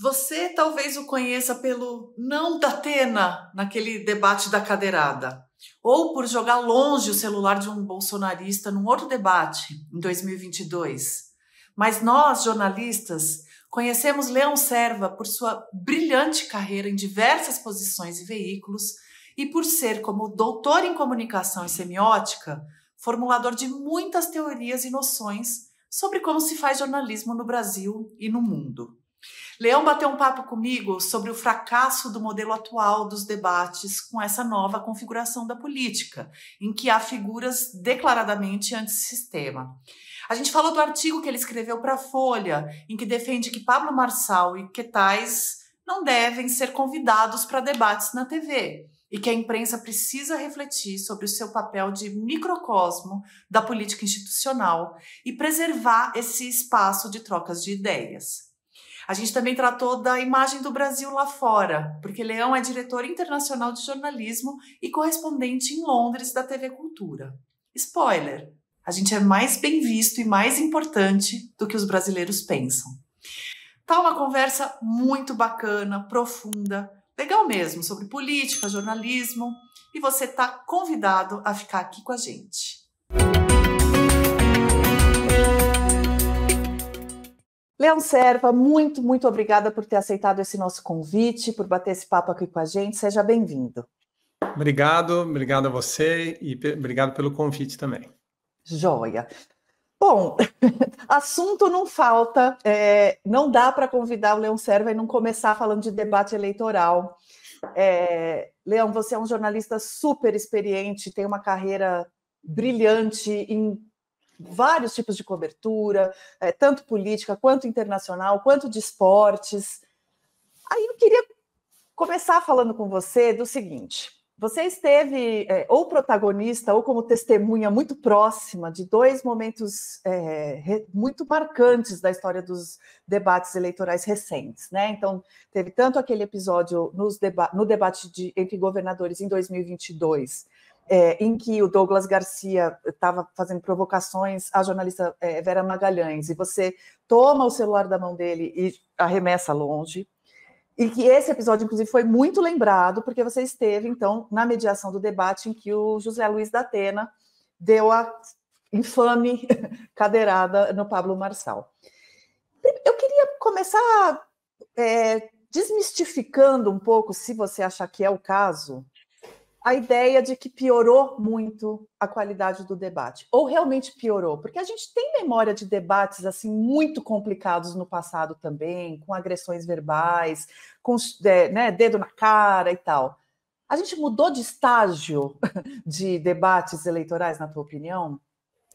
Você talvez o conheça pelo não da Atena naquele debate da cadeirada, ou por jogar longe o celular de um bolsonarista num outro debate em 2022. Mas nós, jornalistas, conhecemos Leão Serva por sua brilhante carreira em diversas posições e veículos e por ser, como doutor em comunicação e semiótica, formulador de muitas teorias e noções sobre como se faz jornalismo no Brasil e no mundo. Leão bateu um papo comigo sobre o fracasso do modelo atual dos debates com essa nova configuração da política, em que há figuras declaradamente antissistema. A gente falou do artigo que ele escreveu para a Folha, em que defende que Pablo Marçal e Quetais não devem ser convidados para debates na TV e que a imprensa precisa refletir sobre o seu papel de microcosmo da política institucional e preservar esse espaço de trocas de ideias. A gente também tratou da imagem do Brasil lá fora, porque Leão é diretor internacional de jornalismo e correspondente em Londres da TV Cultura. Spoiler: a gente é mais bem visto e mais importante do que os brasileiros pensam. Tá uma conversa muito bacana, profunda, legal mesmo, sobre política, jornalismo, e você tá convidado a ficar aqui com a gente. Leão Serva, muito, muito obrigada por ter aceitado esse nosso convite, por bater esse papo aqui com a gente. Seja bem-vindo. Obrigado, obrigado a você e obrigado pelo convite também. Joia. Bom, assunto não falta, é, não dá para convidar o Leão Serva e não começar falando de debate eleitoral. É, Leão, você é um jornalista super experiente, tem uma carreira brilhante em vários tipos de cobertura, é, tanto política quanto internacional, quanto de esportes. Aí eu queria começar falando com você do seguinte: você esteve é, ou protagonista ou como testemunha muito próxima de dois momentos é, re, muito marcantes da história dos debates eleitorais recentes, né? Então teve tanto aquele episódio deba no debate de, entre governadores em 2022 é, em que o Douglas Garcia estava eh, fazendo provocações à jornalista é, Vera Magalhães, e você toma o celular da mão dele e arremessa longe, e que esse episódio, inclusive, foi muito lembrado, porque você esteve, então, na mediação do debate em que o José Luiz da Atena deu a infame cadeirada no Pablo Marçal. Eu queria começar é, desmistificando um pouco, se você achar que é o caso, a ideia de que piorou muito a qualidade do debate, ou realmente piorou, porque a gente tem memória de debates assim muito complicados no passado também, com agressões verbais, com é, né, dedo na cara e tal. A gente mudou de estágio de debates eleitorais, na tua opinião?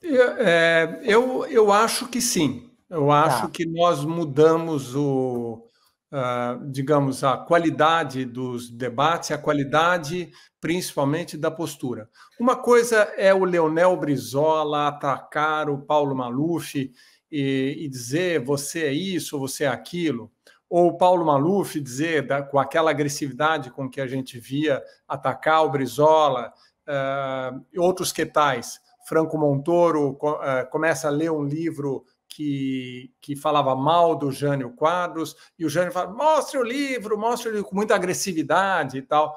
Eu, é, eu, eu acho que sim. Eu tá. acho tá. que nós mudamos o, Uh, digamos, a qualidade dos debates, a qualidade principalmente da postura. Uma coisa é o Leonel Brizola atacar o Paulo Maluf e, e dizer você é isso, você é aquilo, ou o Paulo Maluf dizer da, com aquela agressividade com que a gente via atacar o Brizola uh, outros que tais. Franco Montoro uh, começa a ler um livro que, que falava mal do Jânio Quadros, e o Jânio falava: mostre o livro, mostre o livro, com muita agressividade e tal.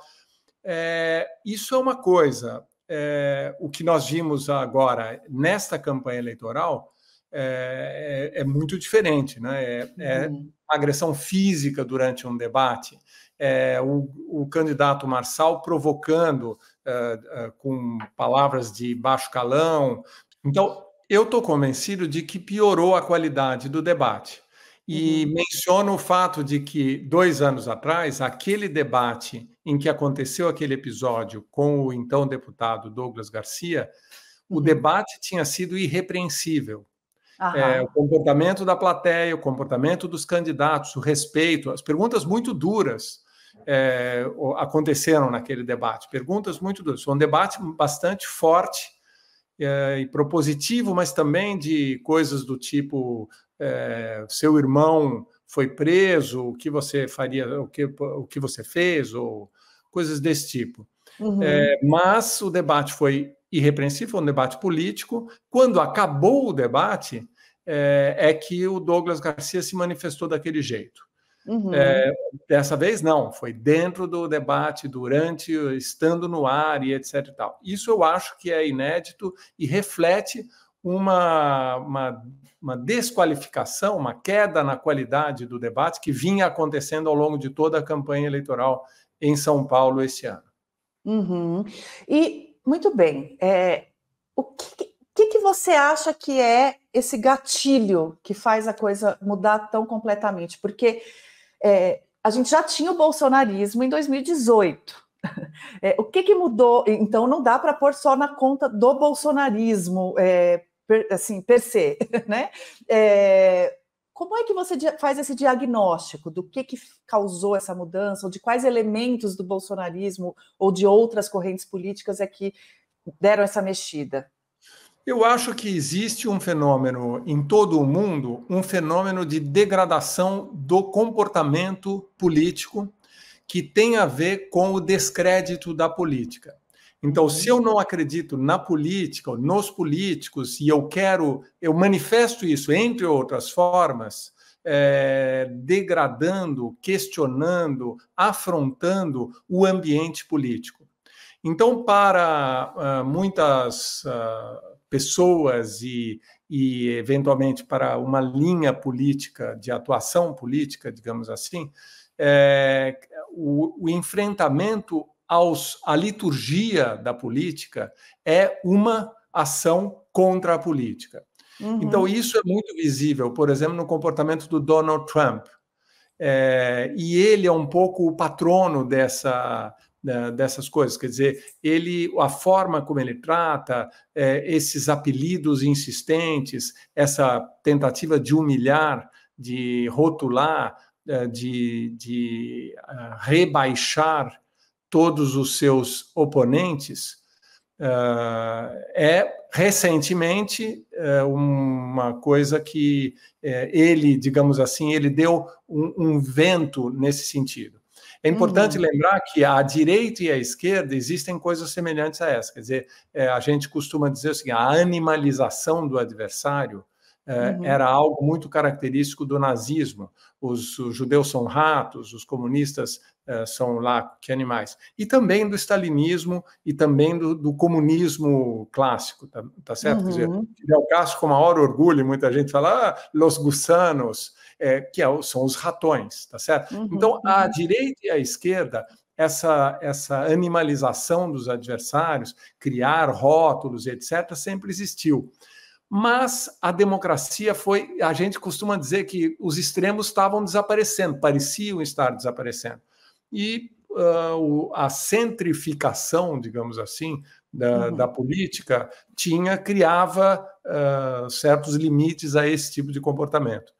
É, isso é uma coisa. É, o que nós vimos agora nesta campanha eleitoral é, é, é muito diferente, né? É, é uhum. agressão física durante um debate, é o, o, candidato Marçal provocando com palavras de baixo calão. Então, eu estou convencido de que piorou a qualidade do debate. E uhum. menciono o fato de que, dois anos atrás, aquele debate em que aconteceu aquele episódio com o então deputado Douglas Garcia, o uhum. debate tinha sido irrepreensível. É, o comportamento da plateia, o comportamento dos candidatos, o respeito, as perguntas muito duras é, aconteceram naquele debate. Perguntas muito duras. Foi um debate bastante forte é, e propositivo, mas também de coisas do tipo é, seu irmão foi preso, o que você faria, o que, o que você fez, ou coisas desse tipo. Uhum. É, mas o debate foi irrepreensível, um debate político. Quando acabou o debate, é, é que o Douglas Garcia se manifestou daquele jeito. Uhum. É, dessa vez, não, foi dentro do debate, durante, estando no ar e etc. E tal. Isso eu acho que é inédito e reflete uma, uma, uma, desqualificação, uma queda na qualidade do debate que vinha acontecendo ao longo de toda a campanha eleitoral em São Paulo esse ano. Uhum. E, muito bem, é, o que, que, que você acha que é esse gatilho que faz a coisa mudar tão completamente? Porque é, a gente já tinha o bolsonarismo em 2018. É, o que, que, mudou? Então, não dá para pôr só na conta do bolsonarismo, é, per, assim, per se, né? É, como é que você faz esse diagnóstico do que, que causou essa mudança, ou de quais elementos do bolsonarismo ou de outras correntes políticas é que deram essa mexida? Eu acho que existe um fenômeno em todo o mundo, um fenômeno de degradação do comportamento político que tem a ver com o descrédito da política. Então, se eu não acredito na política, nos políticos, e eu quero, eu manifesto isso, entre outras formas, é, degradando, questionando, afrontando o ambiente político. Então, para uh, muitas. Uh, pessoas e, e, eventualmente, para uma linha política, de atuação política, digamos assim, é, o, o enfrentamento aos, à liturgia da política é uma ação contra a política. Uhum. Então, isso é muito visível, por exemplo, no comportamento do Donald Trump. É, e ele é um pouco o patrono dessa, né, dessas coisas. Quer dizer, ele, a forma como ele trata, é, esses apelidos insistentes, essa tentativa de humilhar, de rotular, é, de, de é, rebaixar todos os seus oponentes, é, é recentemente é, uma coisa que ele, digamos assim, ele deu um, um vento nesse sentido. É importante uhum. lembrar que a direita e a esquerda existem coisas semelhantes a essa. Quer dizer, é, a gente costuma dizer assim, a animalização do adversário é, uhum. era algo muito característico do nazismo. Os, os judeus são ratos, os comunistas é, são lá que animais. E também do stalinismo e também do, do comunismo clássico, tá, tá certo? Uhum. Quer dizer, uhum. Fidel Castro, com maior orgulho, muita gente fala, ah, los gusanos, é, que é, são os ratões, tá certo? Uhum, então, a uhum. direita e a esquerda, essa, essa animalização dos adversários, criar rótulos e etc., sempre existiu. Mas a democracia foi. A gente costuma dizer que os extremos estavam desaparecendo, pareciam estar desaparecendo. E uh, a centrificação, digamos assim, da, uhum. da política tinha criava uh, certos limites a esse tipo de comportamento.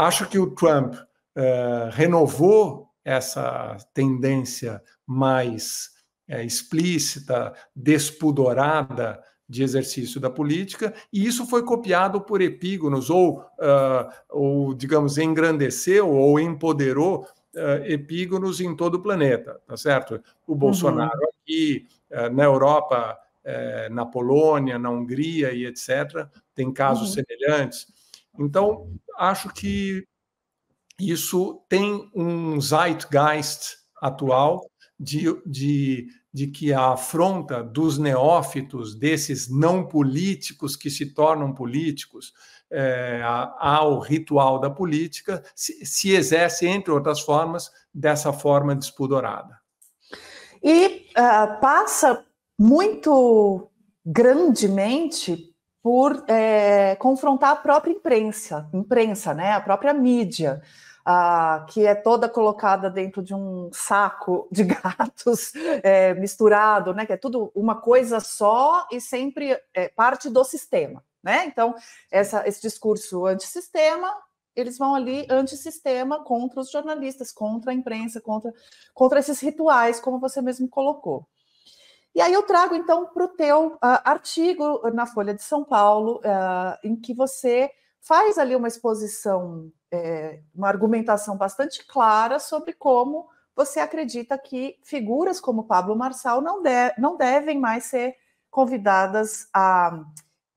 Acho que o Trump uh, renovou essa tendência mais uh, explícita, despudorada de exercício da política, e isso foi copiado por epígonos, ou, uh, ou digamos, engrandeceu ou empoderou uh, epígonos em todo o planeta, tá certo? O uhum. Bolsonaro uhum. aqui, uh, na Europa, na Polônia, na Hungria e etc., tem casos uhum. semelhantes. Então, acho que isso tem um zeitgeist atual de, de, de que a afronta dos neófitos, desses não políticos que se tornam políticos, é, ao ritual da política, se, se exerce, entre outras formas, dessa forma despudorada. E uh, passa muito grandemente por é, confrontar a própria imprensa, imprensa, né, a própria mídia, a, que é toda colocada dentro de um saco de gatos é, misturado, né, que é tudo uma coisa só e sempre é, parte do sistema, né? Então essa, esse discurso antissistema eles vão ali antissistema contra os jornalistas, contra a imprensa, contra, contra esses rituais, como você mesmo colocou. E aí eu trago então para o teu uh, artigo na Folha de São Paulo, uh, em que você faz ali uma exposição, é, uma argumentação bastante clara sobre como você acredita que figuras como Pablo Marçal não, de, não devem mais ser convidadas a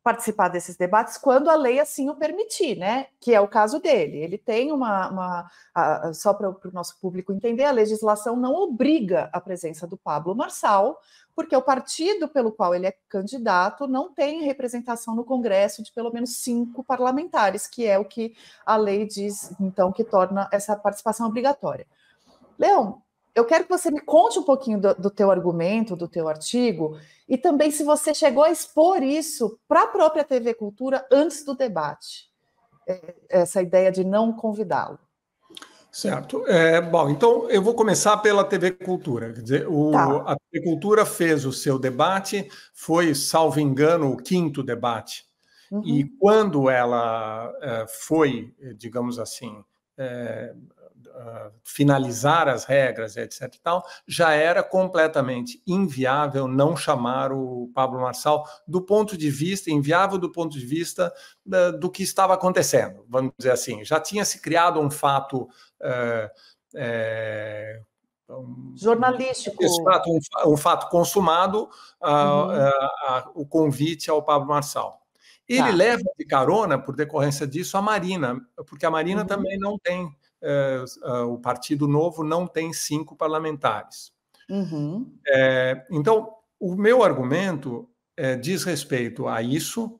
participar desses debates quando a lei assim o permitir, né? Que é o caso dele. Ele tem uma. uma a, só para o nosso público entender, a legislação não obriga a presença do Pablo Marçal, porque o partido pelo qual ele é candidato não tem representação no Congresso de pelo menos cinco parlamentares, que é o que a lei diz, então, que torna essa participação obrigatória. Leão, eu quero que você me conte um pouquinho do, do teu argumento, do teu artigo, e também se você chegou a expor isso para a própria TV Cultura antes do debate, é, essa ideia de não convidá-lo. Certo. É, bom, então eu vou começar pela TV Cultura. Quer dizer, o, tá. a TV Cultura fez o seu debate, foi, salvo engano, o quinto debate. Uhum. E quando ela é, foi, digamos assim, é, ah, finalizar as regras, etc. E tal, já era completamente inviável não chamar o Pablo Marçal do ponto de vista inviável do ponto de vista da, do que estava acontecendo, vamos dizer assim. Já tinha se criado um fato é, é, jornalístico. fato, um, um fato consumado, uh, uhum. Ah, o convite ao Pablo Marçal. Ele tá. leva de carona, por decorrência disso, a Marina, porque a Marina uhum. também não tem eh, o Partido Novo não tem cinco parlamentares. Uhum. É, então, o meu argumento é, diz respeito a isso,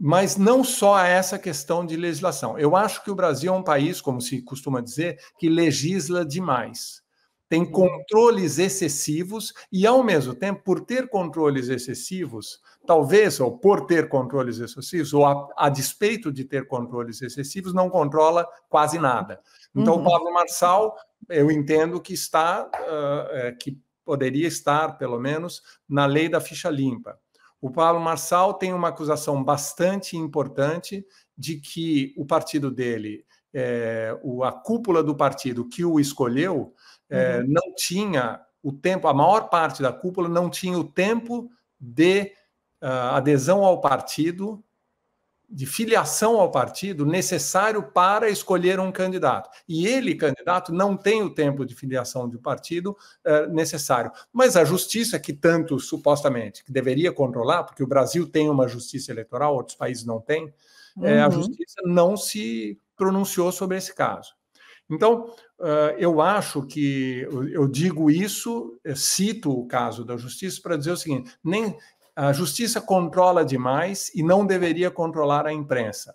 mas não só a essa questão de legislação. Eu acho que o Brasil é um país, como se costuma dizer, que legisla demais. Tem uhum. controles excessivos e, ao mesmo tempo, por ter controles excessivos, talvez, ou por ter controles excessivos, ou a, a despeito de ter controles excessivos, não controla quase nada. Então, uhum. o Pablo Marçal, eu entendo que está, uh, que poderia estar, pelo menos, na lei da ficha limpa. O Pablo Marçal tem uma acusação bastante importante de que o partido dele, é, o, a cúpula do partido que o escolheu, é, uhum. não tinha o tempo, a maior parte da cúpula não tinha o tempo de uh, adesão ao partido de filiação ao partido necessário para escolher um candidato. E ele, candidato, não tem o tempo de filiação de partido eh, necessário. Mas a justiça, que tanto supostamente que deveria controlar, porque o Brasil tem uma justiça eleitoral, outros países não têm, eh, uhum. a justiça não se pronunciou sobre esse caso. Então, eh, eu acho que eu digo isso, eu cito o caso da justiça para dizer o seguinte: nem a justiça controla demais e não deveria controlar a imprensa.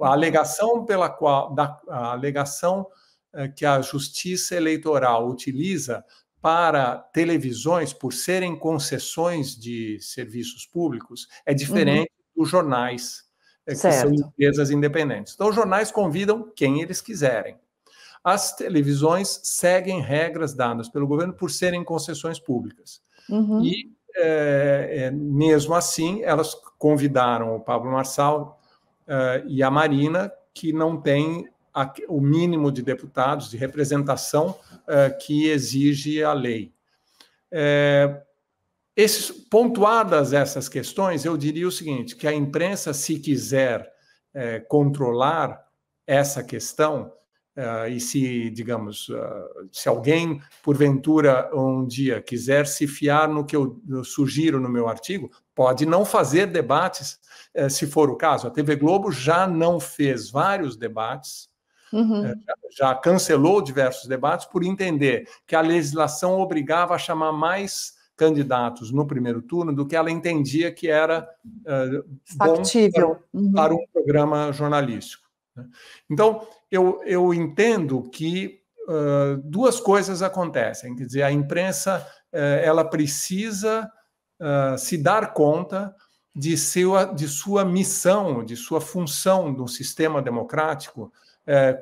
A alegação pela qual da, a alegação é, que a justiça eleitoral utiliza para televisões por serem concessões de serviços públicos é uhum. diferente uhum. dos jornais é, que certo. são empresas independentes. Então os jornais convidam quem eles quiserem. As televisões seguem regras dadas pelo governo por serem concessões públicas. Uhum. E é, é, mesmo assim, elas convidaram o Pablo Marçal uh, e a Marina, que não tem a, o mínimo de deputados, de representação uh, que exige a lei. É, esses, pontuadas essas questões, eu diria o seguinte: que a imprensa, se quiser é, controlar essa questão, Uh, e se, digamos, uh, se alguém porventura um dia quiser se fiar no que eu, eu sugiro no meu artigo, pode não fazer debates, uh, se for o caso. A TV Globo já não fez vários debates, uhum. Eh, já, já cancelou diversos debates por entender que a legislação obrigava a chamar mais candidatos no primeiro turno do que ela entendia que era uh, bom para, uhum. para um programa jornalístico. Né. Então, eu, eu entendo que uh, duas coisas acontecem. Quer dizer, a imprensa uh, ela precisa uh, se dar conta de sua, de sua missão, de sua função no sistema democrático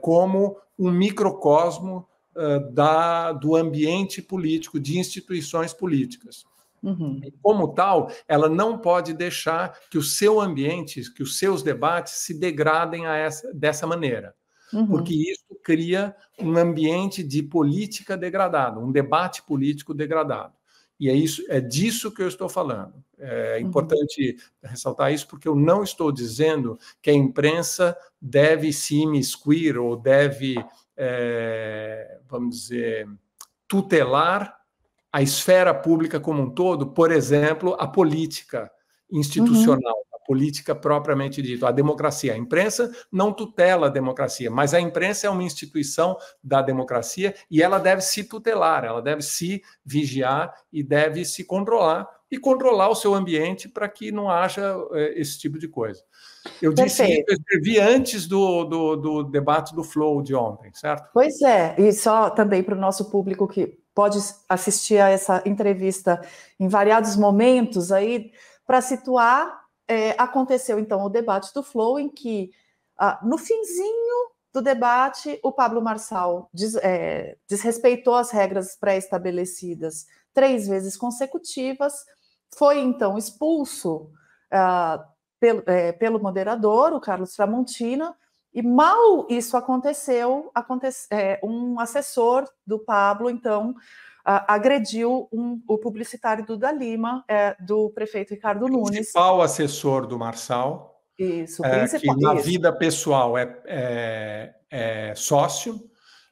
como um microcosmo da, do ambiente político, de instituições políticas. Uhum. como tal, ela não pode deixar que o seu ambiente, que os seus debates se degradem a essa, dessa maneira uhum. porque isso cria um ambiente de política degradado, um debate político degradado. E é, isso, é disso que eu estou falando. É uhum. importante uhum. ressaltar isso, porque eu não estou dizendo que a imprensa deve se imiscuir ou deve, é, vamos dizer, tutelar a esfera pública como um todo, por exemplo, a política uhum. institucional. Uhum política propriamente dita, a democracia. É a imprensa não tutela a democracia, mas a imprensa é uma instituição da democracia e ela deve se tutelar, ela deve se vigiar e deve se controlar e controlar o seu ambiente para que não haja eh, esse tipo de coisa. Eu disse Perfeito. isso, eu escrevi antes do, do, do, debate do Flow de ontem, certo? Pois é, e só também para o nosso público que pode assistir a essa entrevista em variados momentos aí, para situar é, aconteceu então o debate do Flow, em que ah, no finzinho do debate o Pablo Marçal des, é, desrespeitou as regras pré-estabelecidas três vezes consecutivas, foi então expulso ah, pelo, é, pelo moderador, o Carlos Tramontina, e mal isso aconteceu, aconte, é, um assessor do Pablo então ah, agrediu um, o publicitário do Dalima, é, do prefeito Ricardo principal Nunes. Principal assessor do Marçal. Isso, é, Que na isso. vida pessoal é, é, é sócio.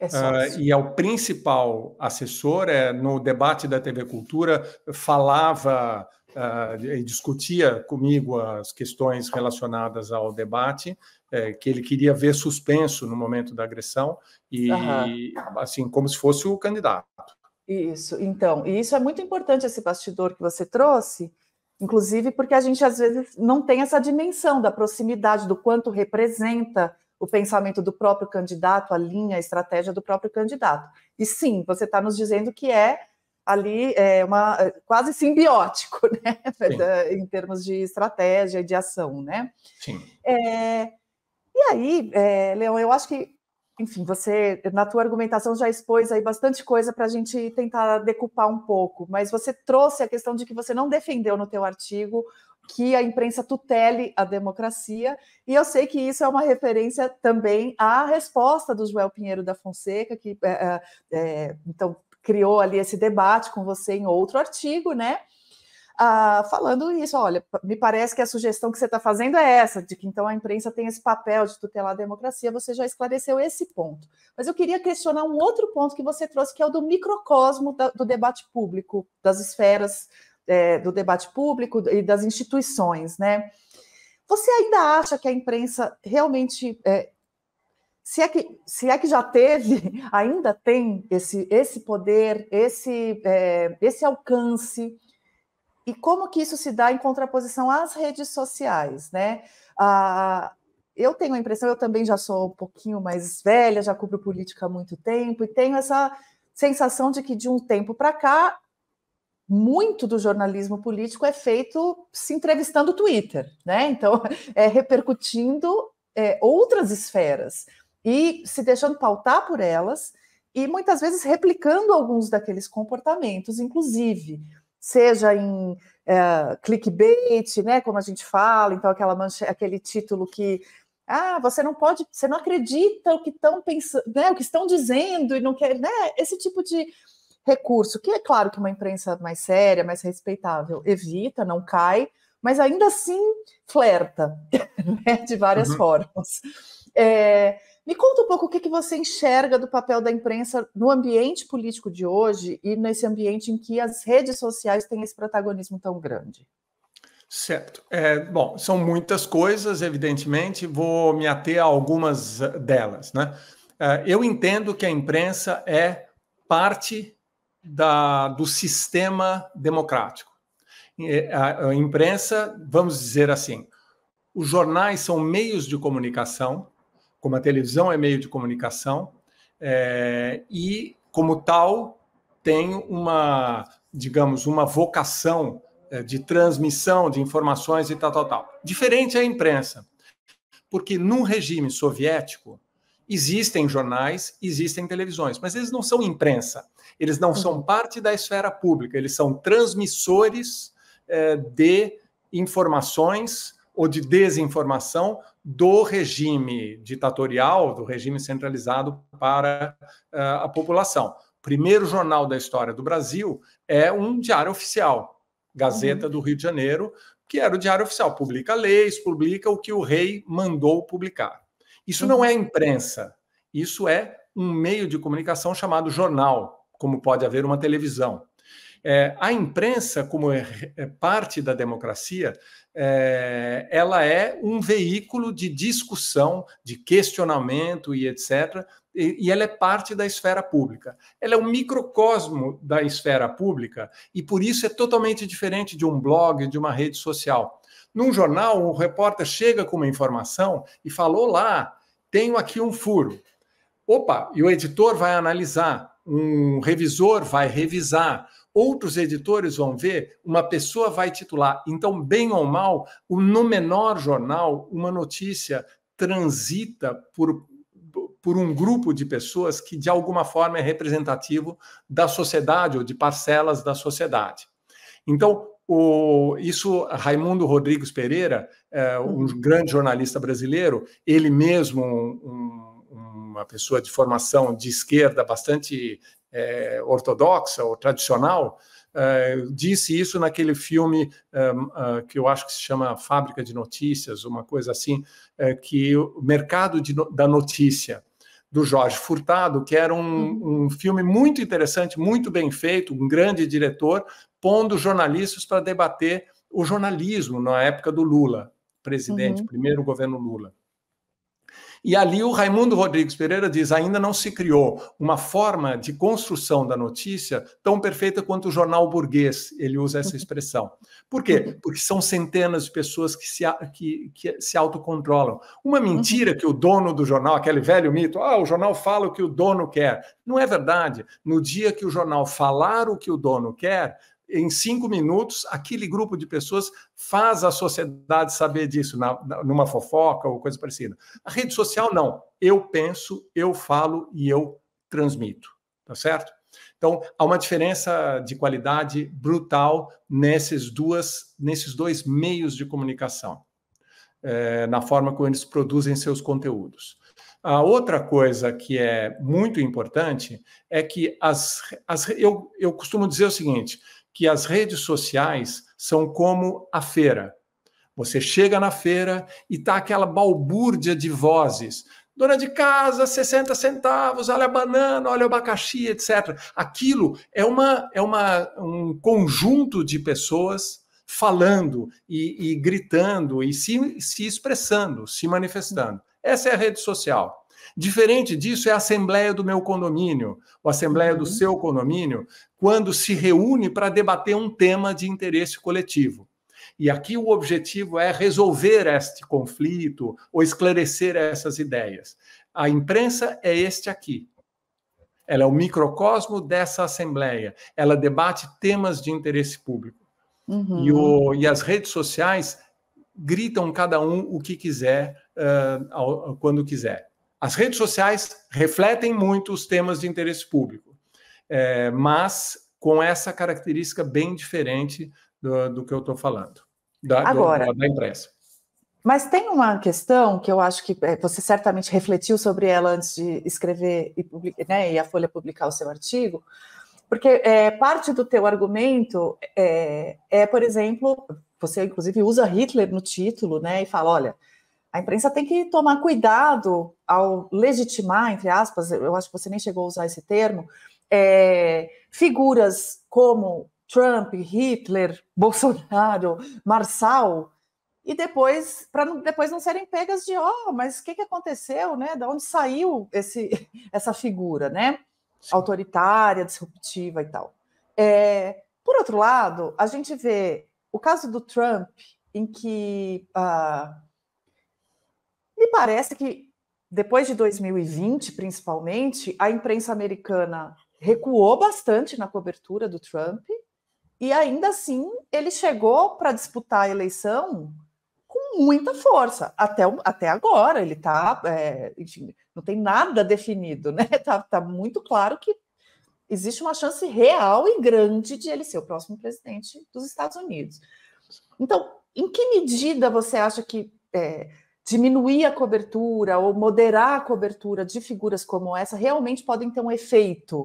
Uh, e é o principal assessor. É, no debate da TV Cultura, falava uh, e discutia comigo as questões relacionadas ao debate, é, que ele queria ver suspenso no momento da agressão, e uhum. assim, como se fosse o candidato. Isso, então, e isso é muito importante esse bastidor que você trouxe, inclusive porque a gente às vezes não tem essa dimensão da proximidade, do quanto representa o pensamento do próprio candidato, a linha, a estratégia do próprio candidato. E sim, você está nos dizendo que é ali é uma é, quase simbiótico, né? em termos de estratégia e de ação, né? Sim. É, e aí, é, Leão, eu acho que enfim, você na tua argumentação já expôs aí bastante coisa para a gente tentar decupar um pouco, mas você trouxe a questão de que você não defendeu no teu artigo que a imprensa tutele a democracia, e eu sei que isso é uma referência também à resposta do Joel Pinheiro da Fonseca, que é, é, então criou ali esse debate com você em outro artigo, né? falando isso. Olha, me parece que a sugestão que você está fazendo é essa, de que então a imprensa tem esse papel de tutelar a democracia. Você já esclareceu esse ponto. Mas eu queria questionar um outro ponto que você trouxe, que é o do microcosmo da, do debate público, das esferas é, do debate público e das instituições, né? Você ainda acha que a imprensa realmente é, se é que, se é que já teve, ainda tem esse, esse poder, esse, é, esse alcance e como que isso se dá em contraposição às redes sociais, né? Ah, eu tenho a impressão, eu também já sou um pouquinho mais velha, já cubro política há muito tempo, e tenho essa sensação de que de um tempo para cá, muito do jornalismo político é feito se entrevistando no Twitter, né? Então, é repercutindo é, outras esferas e se deixando pautar por elas e muitas vezes replicando alguns daqueles comportamentos, inclusive seja em é, clickbait, né, como a gente fala, então aquela manche, aquele título que ah, você não pode, você não acredita o que estão pensando, né, o que estão dizendo e não quer, né, esse tipo de recurso, que é claro que uma imprensa mais séria, mais respeitável evita, não cai, mas ainda assim flerta né, de várias uhum. formas. É, me conta um pouco o que, que você enxerga do papel da imprensa no ambiente político de hoje e nesse ambiente em que as redes sociais têm esse protagonismo tão grande. Certo. É, bom, são muitas coisas, evidentemente, vou me ater a algumas delas. Né? É, eu entendo que a imprensa é parte da, do sistema democrático. É, a imprensa, vamos dizer assim, os jornais são meios de comunicação como a televisão é meio de comunicação, é, e, como tal, tem uma, digamos, uma vocação é, de transmissão de informações e tal, tal, tal. Diferente é a imprensa, porque num regime soviético existem jornais, existem televisões, mas eles não são imprensa, eles não são parte da esfera pública, eles são transmissores é, de informações ou de desinformação do regime ditatorial, do regime centralizado para uh, a população. O primeiro jornal da história do Brasil é um diário oficial, Gazeta uhum. do Rio de Janeiro, que era o diário oficial, publica leis, publica o que o rei mandou publicar. Isso uhum. não é imprensa, isso é um meio de comunicação chamado jornal, como pode haver uma televisão. É, a imprensa, como é, é parte da democracia, é, ela é um veículo de discussão, de questionamento e etc. E, e ela é parte da esfera pública. Ela é um microcosmo da esfera pública e por isso é totalmente diferente de um blog, de uma rede social. Num jornal, o repórter chega com uma informação e falou lá, tenho aqui um furo. Opa, e o editor vai analisar, um revisor vai revisar, outros editores vão ver, uma pessoa vai titular. Então, bem ou mal, no menor jornal, uma notícia transita por, por um grupo de pessoas que, de alguma forma, é representativo da sociedade ou de parcelas da sociedade. Então, o, isso, Raimundo Rodrigues Pereira, é, um uhum. grande jornalista brasileiro, ele mesmo um, um, uma pessoa de formação de esquerda bastante é, ortodoxa ou tradicional, é, disse isso naquele filme é, é, que eu acho que se chama Fábrica de Notícias, uma coisa assim, que o mercado de, da notícia do Jorge Furtado, que era um, uhum. um, filme muito interessante, muito bem feito, um grande diretor, pondo jornalistas para debater o jornalismo na época do Lula, presidente, uhum. primeiro governo Lula. E ali o Raimundo Rodrigues Pereira diz: ainda não se criou uma forma de construção da notícia tão perfeita quanto o jornal burguês. Ele usa essa uhum. expressão. Por quê? Uhum. Porque são centenas de pessoas que se, que, que se autocontrolam. Uma uhum. mentira que o dono do jornal, aquele velho mito, ah, o jornal fala o que o dono quer. Não é verdade. No dia que o jornal falar o que o dono quer, em cinco minutos, aquele grupo de pessoas faz a sociedade saber disso, na, numa fofoca ou coisa parecida. A rede social, não. Eu penso, eu falo e eu transmito. Tá certo? Então, há uma diferença de qualidade brutal nesses, duas, nesses dois meios de comunicação, é, na forma como eles produzem seus conteúdos. A outra coisa que é muito importante é que as, as eu, eu costumo dizer o seguinte: que as redes sociais são como a feira. Você chega na feira e tá aquela balbúrdia de vozes. Dona de casa, 60 centavos, olha a banana, olha o abacaxi, etc. Aquilo é, uma, é uma, um conjunto de pessoas falando e, e gritando e se, se expressando, se manifestando. Essa é a rede social. Diferente disso é a assembleia do meu condomínio, ou a assembleia do uhum. seu condomínio, quando se reúne para debater um tema de interesse coletivo. E aqui o objetivo é resolver este conflito ou esclarecer essas ideias. A imprensa é este aqui. Ela é o microcosmo dessa assembleia. Ela debate temas de interesse público. Uhum. E, o, uhum. e as redes sociais gritam cada um o que quiser uh, ao, quando quiser. As redes sociais refletem muito os temas de interesse público, é, mas com essa característica bem diferente do, do que eu estou falando, da, Agora, do, da imprensa. Mas tem uma questão que eu acho que é, você certamente refletiu sobre ela antes de escrever e, publica, né, e a Folha publicar o seu artigo, porque é, parte do teu argumento é, é, por exemplo, você inclusive usa Hitler no título, né, e fala, olha, a imprensa tem que tomar cuidado ao legitimar, entre aspas, eu acho que você nem chegou a usar esse termo, é, figuras como Trump, Hitler, Bolsonaro, Marçal, e depois, para depois não serem pegas de, ó, oh, mas o que, que aconteceu, né? Da onde saiu esse, essa figura, né? Autoritária, disruptiva e tal. É, por outro lado, a gente vê o caso do Trump, em que... Uh, me parece que depois de 2020, principalmente, a imprensa americana recuou bastante na cobertura do Trump e ainda assim ele chegou para disputar a eleição com muita força até, até agora ele está é, não tem nada definido né tá, tá, muito claro que existe uma chance real e grande de ele ser o próximo presidente dos Estados Unidos então em que medida você acha que é, diminuir a cobertura ou moderar a cobertura de figuras como essa realmente podem ter um efeito.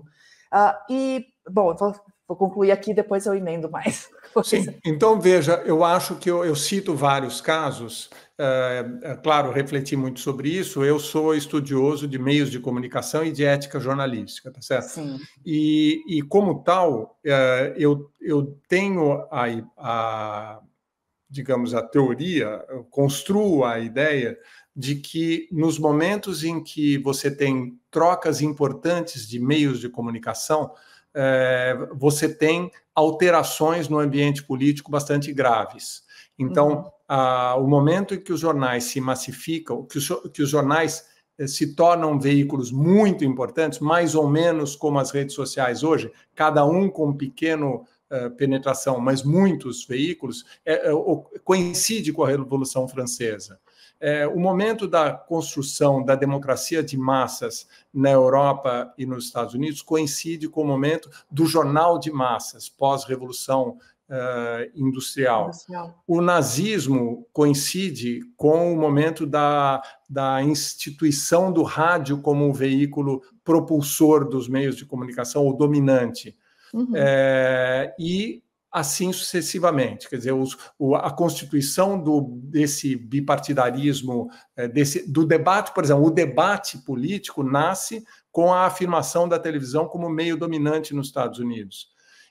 Uh, e, bom, vou, vou, concluir aqui, depois eu emendo mais. Sim, é. então veja, eu acho que eu, eu cito vários casos, é, é, claro, refleti muito sobre isso. Eu sou estudioso de meios de comunicação e de ética jornalística, tá certo? Sim. E, e como tal, é, eu, eu tenho a, a digamos, a teoria, eu construo a ideia de que nos momentos em que você tem trocas importantes de meios de comunicação, eh, você tem alterações no ambiente político bastante graves. Então, uhum. o momento em que os jornais se massificam, que os, que os jornais eh, se tornam veículos muito importantes, mais ou menos como as redes sociais hoje, cada um com um pequeno eh, penetração, mas muitos veículos, é, é, coincide com a Revolução Francesa. É, o momento da construção da democracia de massas na Europa e nos Estados Unidos coincide com o momento do jornal de massas, pós-revolução Uh, industrial. industrial. O nazismo coincide com o momento da, da instituição do rádio como um veículo propulsor dos meios de comunicação, ou dominante. Uhum. É, e assim sucessivamente. Quer dizer, os, o, a constituição do, desse bipartidarismo, é, desse, do debate, por exemplo, o debate político nasce com a afirmação da televisão como meio dominante nos Estados Unidos.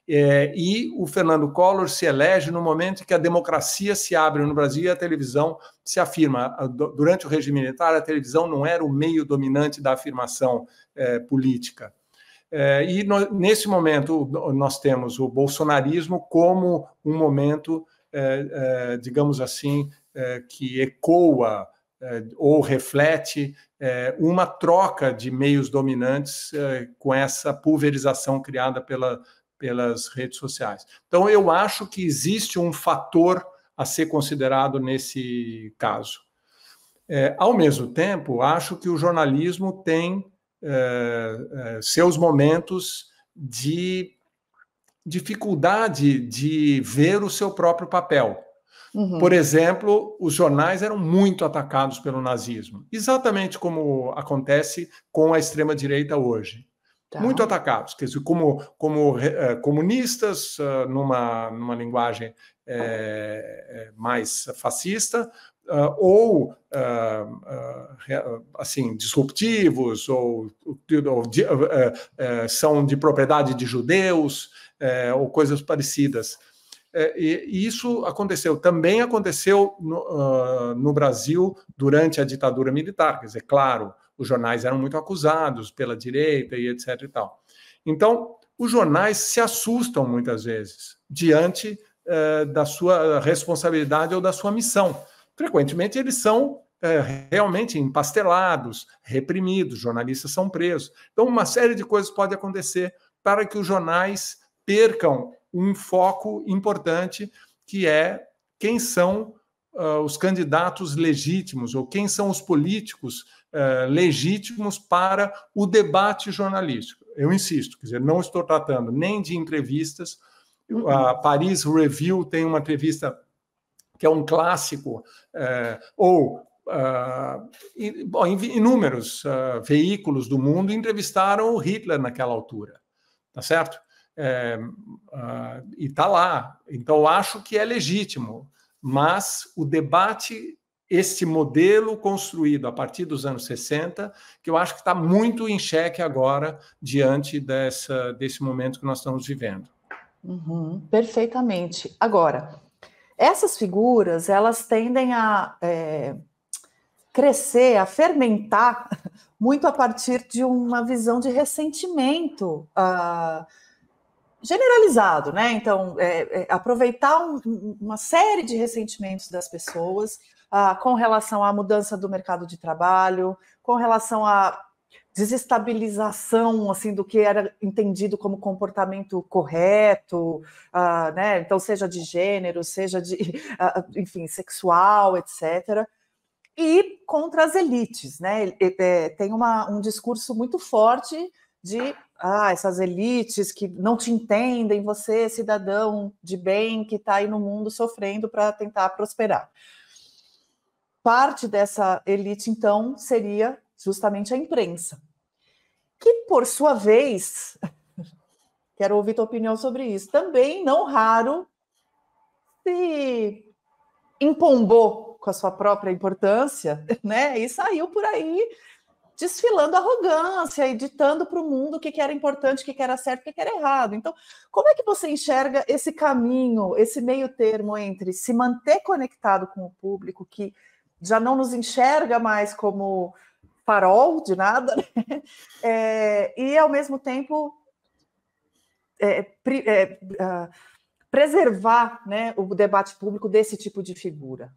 É, e o Fernando Collor se elege no momento em que a democracia se abre no Brasil e a televisão se afirma. Durante o regime militar, a televisão não era o meio dominante da afirmação é, política. É, e no, nesse momento nós temos o bolsonarismo como um momento, é, é, digamos assim, é, que ecoa é, ou reflete uma troca de meios dominantes com essa pulverização criada pela, pelas redes sociais. Então eu acho que existe um fator a ser considerado nesse caso. ao mesmo tempo, acho que o jornalismo tem é, é, seus momentos de dificuldade de ver o seu próprio papel. Uhum. Por exemplo, os jornais eram muito atacados pelo nazismo, exatamente como acontece com a extrema-direita hoje. Tá. Muito atacados, quer dizer, como, como é, comunistas, ah, numa, numa linguagem mais fascista, uh, ou uh, uh, assim disruptivos ou, ou são de propriedade de judeus eh, ou coisas parecidas. Eh, e, e isso aconteceu. Também aconteceu no, no, Brasil durante a ditadura militar. Quer dizer, claro, os jornais eram muito acusados pela direita e etc. E tal. Então, os jornais se assustam muitas vezes diante eh, da sua responsabilidade ou da sua missão frequentemente eles são é, realmente empastelados, reprimidos, jornalistas são presos. Então, uma série de coisas pode acontecer para que os jornais percam um foco importante, que é quem são uh, os candidatos legítimos ou quem são os políticos uh, legítimos para o debate jornalístico. Eu insisto, quer dizer, não estou tratando nem de entrevistas. A Paris Review tem uma entrevista que é um clássico, é, ou Uh, inúmeros uh, veículos do mundo entrevistaram o Hitler naquela altura, tá certo? É, uh, e tá lá. Então acho que é legítimo, mas o debate este modelo construído a partir dos anos 60, que eu acho que está muito em xeque agora diante dessa, desse momento que nós estamos vivendo. Uhum, perfeitamente. Agora, essas figuras, elas tendem a é, crescer, a fermentar muito a partir de uma visão de ressentimento uh, generalizado, né? Então, é, é, aproveitar um, uma série de ressentimentos das pessoas uh, com relação à mudança do mercado de trabalho, com relação a desestabilização assim do que era entendido como comportamento correto, uh, né? Então seja de gênero, seja de, uh, enfim, sexual, etc. E contra as elites, né? É, tem uma, um discurso muito forte de ah, essas elites que não te entendem, você cidadão de bem que está aí no mundo sofrendo para tentar prosperar. Parte dessa elite então seria justamente a imprensa que por sua vez, quero ouvir tua opinião sobre isso, também, não raro, se empombou com a sua própria importância, né? E saiu por aí desfilando arrogância e ditando para o mundo o que, era importante, o que, era certo, o que era errado. Então, como é que você enxerga esse caminho, esse meio termo entre se manter conectado com o público que já não nos enxerga mais como farol de nada, né? é, e ao mesmo tempo é, pre, é, uh, preservar né, o debate público desse tipo de figura.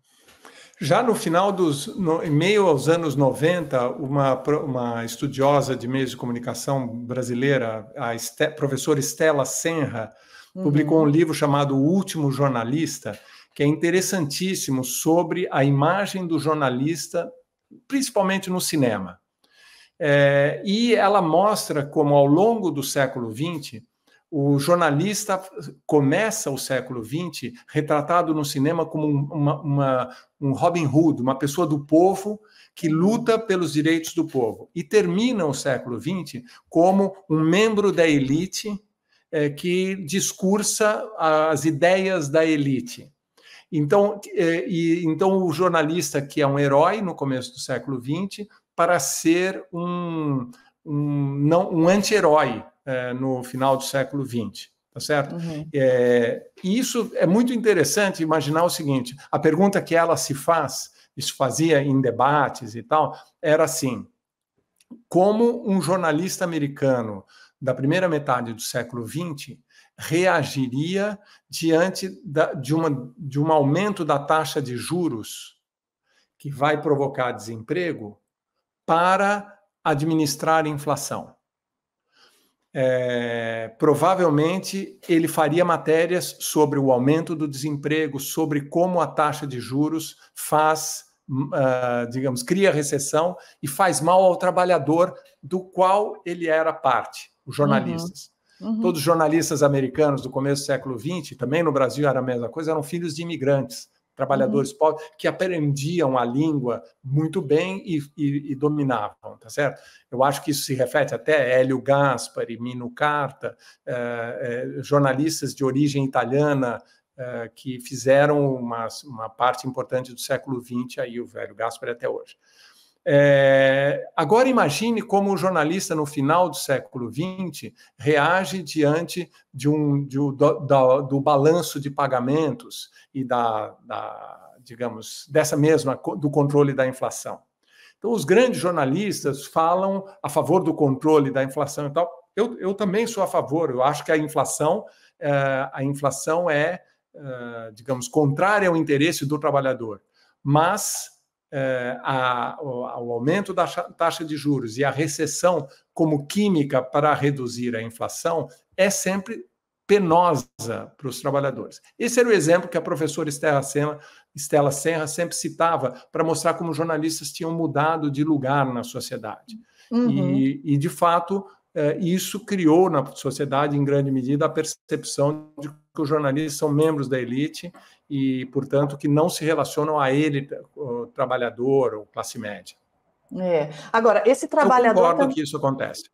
Já no final dos. No, em meio aos anos 90, uma, uma estudiosa de meios de comunicação brasileira, a Este, professora Estela Senra, uhum. publicou um livro chamado O Último Jornalista, que é interessantíssimo sobre a imagem do jornalista principalmente no cinema. É, e ela mostra como, ao longo do século XX, o jornalista começa o século XX retratado no cinema como uma, uma, um Robin Hood, uma pessoa do povo que luta pelos direitos do povo, e termina o século XX como um membro da elite é, que discursa as ideias da elite. Então, é, e, então o jornalista que é um herói no começo do século XX para ser um, um, não, um anti-herói é, no final do século XX. Tá certo? Uhum. É, e isso é muito interessante imaginar o seguinte: a pergunta que ela se faz, isso fazia em debates e tal, era assim: como um jornalista americano da primeira metade do século XX reagiria diante da, de, uma, de um aumento da taxa de juros que vai provocar desemprego para administrar inflação. É, provavelmente ele faria matérias sobre o aumento do desemprego, sobre como a taxa de juros faz, uh, digamos, cria recessão e faz mal ao trabalhador do qual ele era parte, os uhum. jornalistas. Uhum. Uhum. Todos os jornalistas americanos do começo do século XX, também no Brasil era a mesma coisa, eram filhos de imigrantes, trabalhadores uhum. pobres, que aprendiam a língua muito bem e, e, e, dominavam, tá certo? Eu acho que isso se reflete até Hélio Gaspari, Mino Carta, eh, eh, jornalistas de origem italiana eh, que fizeram uma, uma parte importante do século XX, aí o velho Gaspari até hoje. É, agora imagine como o jornalista no final do século XX reage diante de um, de um do, do, do, balanço de pagamentos e da, da, digamos dessa mesma do controle da inflação. Então os grandes jornalistas falam a favor do controle da inflação e tal. Eu, eu também sou a favor. Eu acho que a inflação é, a inflação é, é digamos contrária ao interesse do trabalhador, mas eh, ao aumento da taxa de juros e a recessão como química para reduzir a inflação é sempre penosa para os trabalhadores. Esse era o exemplo que a professora Estela Senra, Estela Serra sempre citava para mostrar como jornalistas tinham mudado de lugar na sociedade. Uhum. E, e, de fato, é, e isso criou na sociedade, em grande medida, a percepção de que os jornalistas são membros da elite e, portanto, que não se relacionam a ele, o trabalhador ou classe média. É. Agora, esse trabalhador. Eu concordo também... que isso acontece.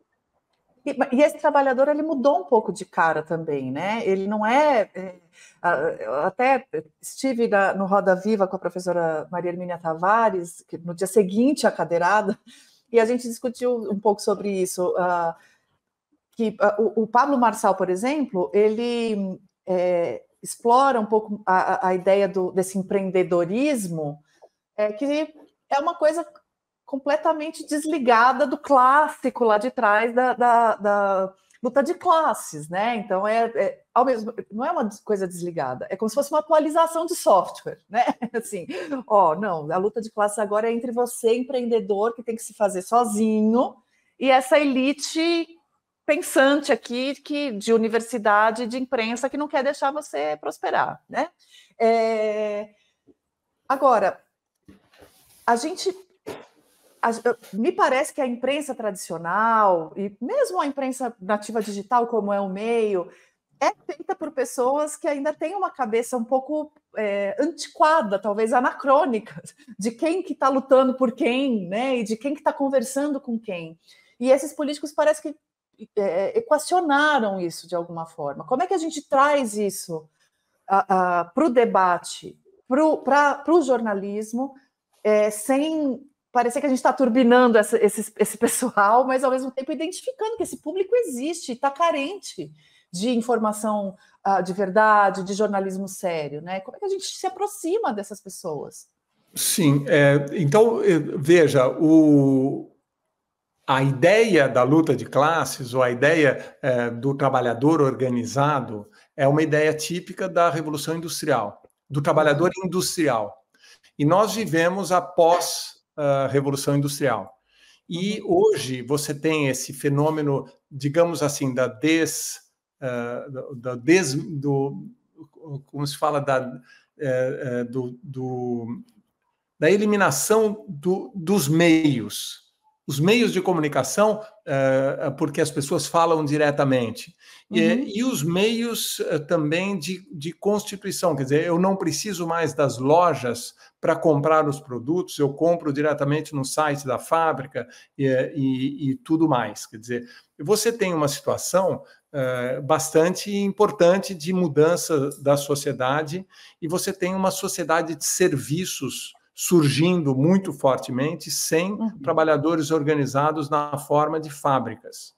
E, esse trabalhador ele mudou um pouco de cara também, né? Ele não é. é até estive no Roda Viva com a professora Maria Hermínia Tavares, no dia seguinte à cadeirada, e a gente discutiu um pouco sobre isso. Uh, que ah, o, o Pablo Marçal, por exemplo, ele é, explora um pouco a, a ideia do, desse empreendedorismo, é, que é uma coisa completamente desligada do clássico lá de trás da, da, da luta de classes, né? Então é, é, ao mesmo não é uma coisa desligada, é como se fosse uma atualização de software, né? Assim, ó, não, a luta de classes agora é entre você empreendedor que tem que se fazer sozinho e essa elite pensante aqui que de universidade, de imprensa, que não quer deixar você prosperar, né? É... Agora, a gente a, me parece que a imprensa tradicional e mesmo a imprensa nativa digital, como é o meio, é feita por pessoas que ainda têm uma cabeça um pouco é, antiquada, talvez anacrônica, de quem que está lutando por quem, né? E de quem que está conversando com quem. E esses políticos parece que é, é, equacionaram isso de alguma forma. Como é que a gente traz isso para o debate, para o jornalismo, é, sem parecer que a gente está turbinando essa, esse, esse pessoal, mas ao mesmo tempo identificando que esse público existe, está carente de informação uh, de verdade, de jornalismo sério, né? Como é que a gente se aproxima dessas pessoas? Sim, é, então eh, veja o, a ideia da luta de classes ou a ideia é, do trabalhador organizado é uma ideia típica da Revolução Industrial, do trabalhador uhum. industrial. E nós vivemos após eh, a Revolução Industrial. E uhum. hoje você tem esse fenômeno, digamos assim, da des. Uh, da des do, como se fala? Da, uh, do, do, da eliminação do, dos meios os meios de comunicação, eh, porque as pessoas falam diretamente, uhum. e, e, os meios eh, também de, de constituição, quer dizer, eu não preciso mais das lojas para comprar os produtos, eu compro diretamente no site da fábrica e, e, e tudo mais. Quer dizer, você tem uma situação eh, bastante importante de mudança da sociedade e você tem uma sociedade de serviços surgindo muito fortemente sem uhum. trabalhadores organizados na forma de fábricas.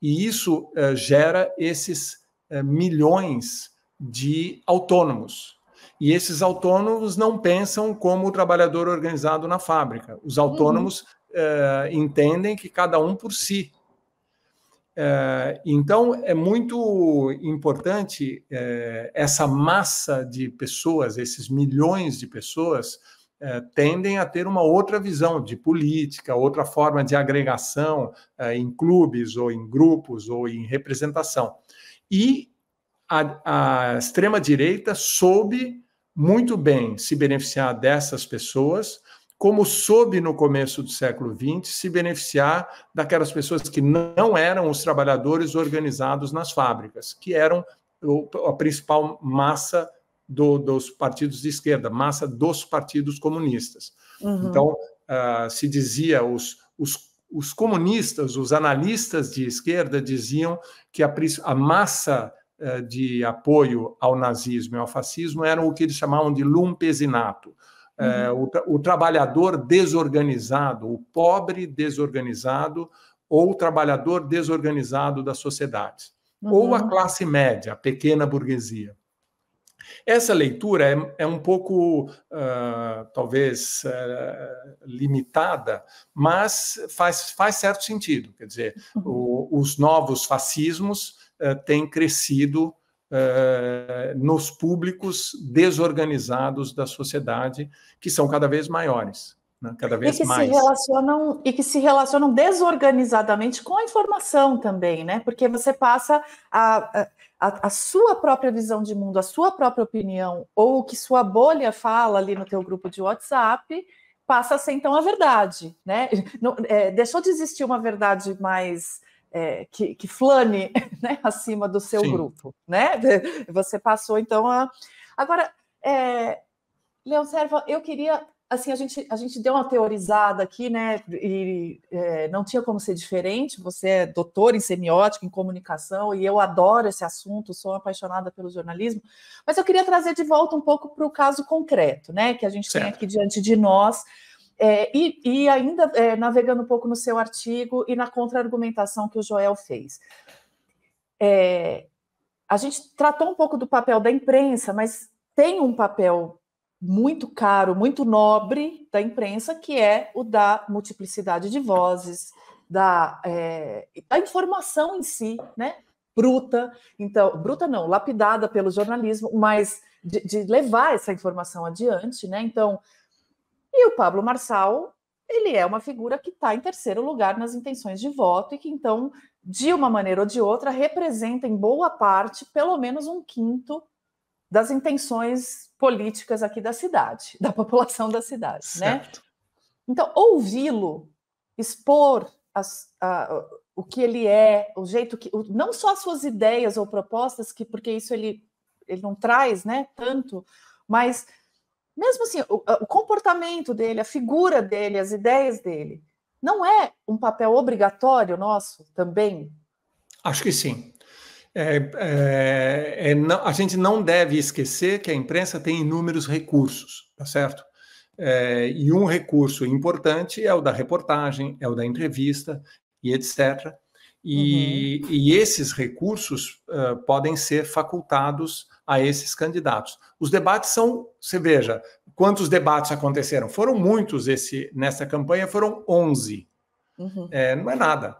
E isso eh, gera esses eh, milhões de autônomos. E esses autônomos não pensam como o trabalhador organizado na fábrica. Os autônomos uhum. Eh, entendem que cada um por si. então, é muito importante essa massa de pessoas, esses milhões de pessoas, eh, tendem a ter uma outra visão de política, outra forma de agregação eh, em clubes ou em grupos ou em representação. E a, a extrema-direita soube muito bem se beneficiar dessas pessoas, como soube no começo do século XX se beneficiar daquelas pessoas que não eram os trabalhadores organizados nas fábricas, que eram a principal massa do, dos partidos de esquerda, massa dos partidos comunistas. Uhum. Então, uh, se dizia, os, os, os, comunistas, os analistas de esquerda diziam que a, a massa uh, de apoio ao nazismo e ao fascismo eram o que eles chamavam de lumpesinato. Ah, uhum. o, o trabalhador desorganizado, o pobre desorganizado, ou o trabalhador desorganizado das sociedades, uhum. ou a uhum. classe média, a pequena burguesia. Essa leitura é, é um pouco, uh, talvez, uh, limitada, mas faz, faz certo sentido. Quer dizer, o, uhum. os novos fascismos uh, têm crescido eh, nos públicos desorganizados da sociedade, que são cada vez maiores. Né? cada vez e que mais. Se relacionam, e que se relacionam desorganizadamente com a informação também, né? Porque você passa a, a, a, sua própria visão de mundo, a sua própria opinião, ou o que sua bolha fala ali no teu grupo de WhatsApp, passa a ser então a verdade, né? Não, é, deixou de existir uma verdade mais... É, que, que, flane né, acima do seu Sim. grupo, né? Você passou então a. Agora, é, Serva, eu queria assim, a gente, a gente deu uma teorizada aqui, né? E é, não tinha como ser diferente. Você é doutor em semiótica, em comunicação, e eu adoro esse assunto, sou apaixonada pelo jornalismo. Mas eu queria trazer de volta um pouco para o caso concreto, né? Que a gente certo. tem aqui diante de nós. É, e, e, ainda é, navegando um pouco no seu artigo e na contra-argumentação que o Joel fez. É, a gente tratou um pouco do papel da imprensa, mas tem um papel muito caro, muito nobre da imprensa, que é o da multiplicidade de vozes, da, é, da informação em si, né? Bruta, então, bruta não, lapidada pelo jornalismo, mas de, de levar essa informação adiante, né? Então, e o Pablo Marçal, ele é uma figura que está em terceiro lugar nas intenções de voto e que, então, de uma maneira ou de outra, representa em boa parte, pelo menos um quinto das intenções políticas aqui da cidade, da população da cidade, né? certo. né? Então, ouvi-lo expor as, a, o que ele é, o jeito que, o, não só as suas ideias ou propostas, que porque isso ele, ele não traz, né, tanto, mas mesmo assim, o, o comportamento dele, a figura dele, as ideias dele, não é um papel obrigatório nosso também? Acho que sim. É, é, é, não, a gente não deve esquecer que a imprensa tem inúmeros recursos, tá certo? É, e um recurso importante é o da reportagem, é o da entrevista e etc. E, uhum. e esses recursos uh, podem ser facultados a esses candidatos. Os debates são, você veja, quantos debates aconteceram? Foram muitos esse, nessa campanha, foram 11. Uhum. É, não é nada,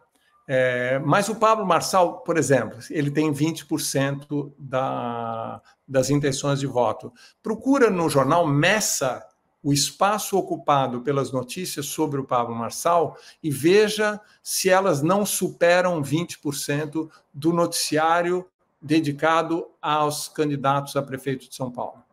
é, mas o Pablo Marçal, por exemplo, ele tem 20% da, das intenções de voto. Procura no jornal Messa o espaço ocupado pelas notícias sobre o Pablo Marçal e veja se elas não superam 20% do noticiário dedicado aos candidatos a prefeito de São Paulo.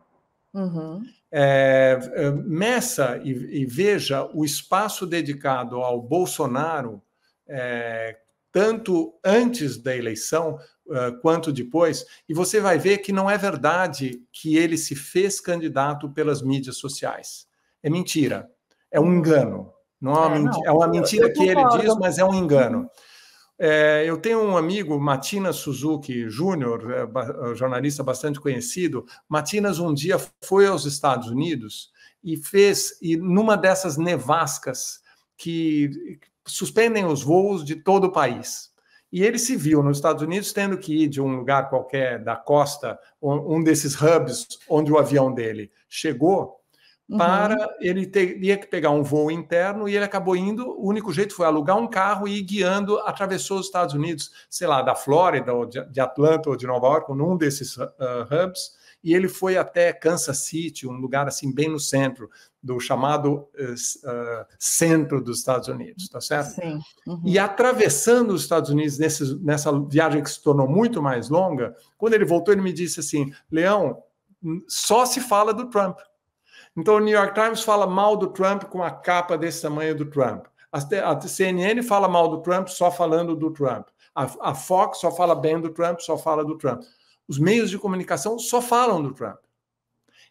Uhum. É, é meça e, e, veja o espaço dedicado ao Bolsonaro é, tanto antes da eleição ah, quanto depois, e você vai ver que não é verdade que ele se fez candidato pelas mídias sociais. É mentira, é um engano. Não é uma, é, mentira, não, é uma mentira que ele diz, mas é um engano. É, eu tenho um amigo, Matina Suzuki Júnior, é, é, jornalista bastante conhecido. Matinas um dia foi aos Estados Unidos e fez, e numa dessas nevascas que suspendem os voos de todo o país. E ele se viu nos Estados Unidos tendo que ir de um lugar qualquer da costa, um desses hubs onde o avião dele chegou, uhum. para ele teria que pegar um voo interno e ele acabou indo. O único jeito foi alugar um carro e ir guiando, atravessou os Estados Unidos, sei lá, da Flórida, ou de, Atlanta, ou de Nova York, num desses uh, hubs, e ele foi até Kansas City, um lugar assim bem no centro do chamado uh, centro dos Estados Unidos, tá certo? Sim. Uhum. E atravessando os Estados Unidos nesse, nessa viagem que se tornou muito mais longa, quando ele voltou ele me disse assim, Leão, só se fala do Trump. Então o New York Times fala mal do Trump com a capa desse tamanho do Trump. A CNN fala mal do Trump só falando do Trump. A, a Fox só fala bem do Trump, só fala do Trump os meios de comunicação só falam do Trump.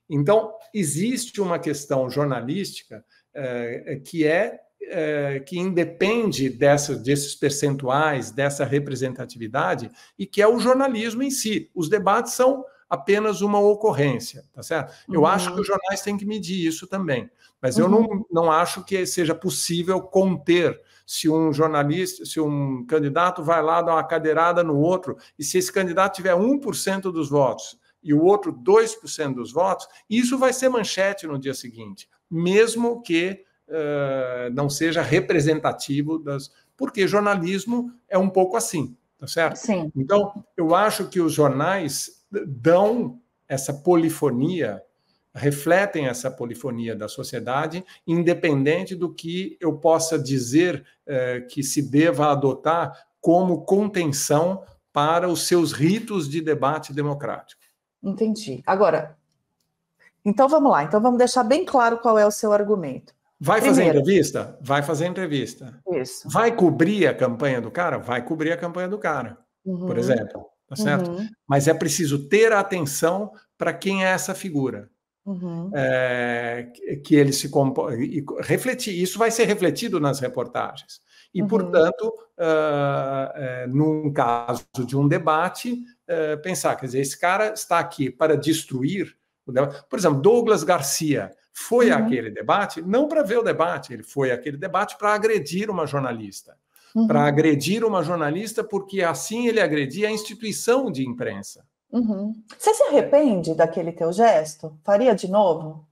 Então, existe uma questão jornalística eh, eh, que é eh, que independe dessa, desses percentuais, dessa representatividade, e que é o jornalismo em si. Os debates são apenas uma ocorrência, tá certo? Eu uhum. acho que os jornais têm que medir isso também, mas uhum. eu não, uhum. não acho que seja possível conter se um jornalista, se um candidato vai lá dar uma cadeirada no outro, e se esse candidato tiver 1% dos votos e o outro 2% dos votos, isso vai ser manchete no dia seguinte, mesmo que uh, não seja representativo das. Porque jornalismo é um pouco assim, tá certo? Sim. Então, eu acho que os jornais dão essa polifonia, refletem essa polifonia da sociedade, independente do que eu possa dizer eh, que se deva adotar como contenção para os seus ritos de debate democrático. Entendi. Agora, então vamos lá, então vamos deixar bem claro qual é o seu argumento. Vai fazer entrevista? Vai fazer entrevista. Isso. Vai cobrir a campanha do cara? Vai cobrir a campanha do cara, uhum. por exemplo tá certo? Uhum. Mas é preciso ter atenção para quem é essa figura. Uhum. É, que ele se compõe. Refletir, isso vai ser refletido nas reportagens. E, uhum. portanto, uh, é, num caso de um debate, eh, pensar, quer dizer, esse cara está aqui para destruir. Por exemplo, Douglas Garcia foi uhum. àquele debate, não para ver o debate, ele foi àquele debate para agredir uma jornalista uhum. para agredir uma jornalista, porque assim ele agredia a instituição de imprensa. Uhum. Você se arrepende daquele teu gesto? Faria de novo?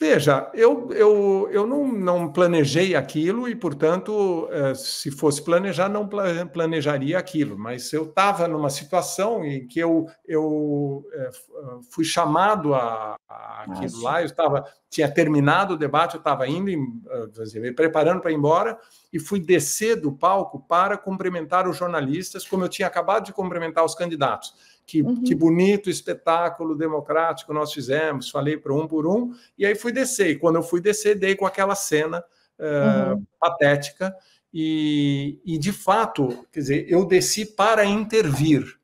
Veja, eu, eu, eu não, não planejei aquilo e, portanto, eh, se fosse planejar, não planejaria aquilo, mas eu estava numa situação em que eu, eu eh, eh, fui chamado a, a aquilo lá, eu estava, tinha terminado o debate, eu estava indo, me preparando para ir embora e fui descer do palco para cumprimentar os jornalistas, como eu tinha acabado de cumprimentar os candidatos que, uhum. que bonito espetáculo democrático nós fizemos. Falei para um por um, e aí fui descer. E quando eu fui descer, dei com aquela cena uh, uhum. patética. E, e, de fato, quer dizer, eu desci para intervir.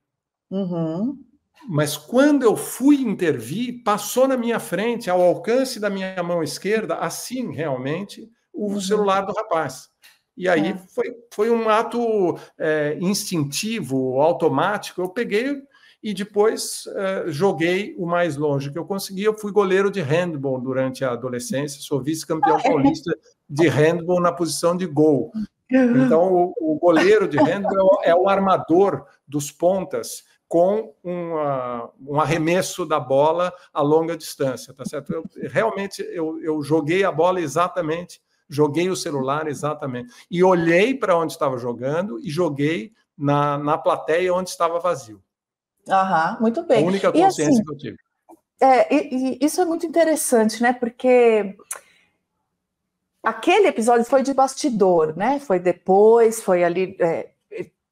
Uhum. Mas quando eu fui intervir, passou na minha frente, ao alcance da minha mão esquerda, assim realmente, o uhum. celular do rapaz. E aí é. foi, foi um ato é, instintivo, automático. Eu peguei, e depois uh, joguei o mais longe que eu consegui. Eu fui goleiro de handball durante a adolescência, sou vice-campeão ah, é. paulista de handball na posição de gol. Então, o, o goleiro de handball é o armador dos pontas com um arremesso da bola a longa distância, tá certo? Eu, realmente, eu, eu joguei a bola exatamente, joguei o celular exatamente, e olhei para onde estava jogando e joguei na, na plateia onde estava vazio. Aham, muito bem. A única assim, consciência assim, que eu tive. É, e, e isso é muito interessante, né? Porque aquele episódio foi de bastidor, né? Foi depois, foi ali, é,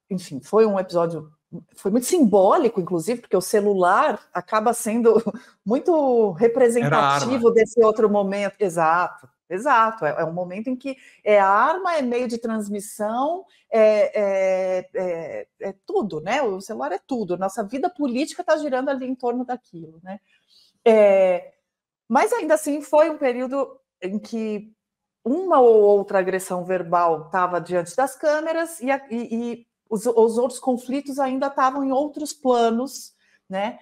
enfim, foi um episódio, foi muito simbólico, inclusive, porque o celular acaba sendo muito representativo desse outro momento. Exato. Exato, é, é, um momento em que é arma, é meio de transmissão, é, é, é, é tudo, né? O celular é tudo, nossa vida política está girando ali em torno daquilo, né? É, mas ainda assim foi um período em que uma ou outra agressão verbal estava diante das câmeras e, a, e, e os, os outros conflitos ainda estavam em outros planos, né?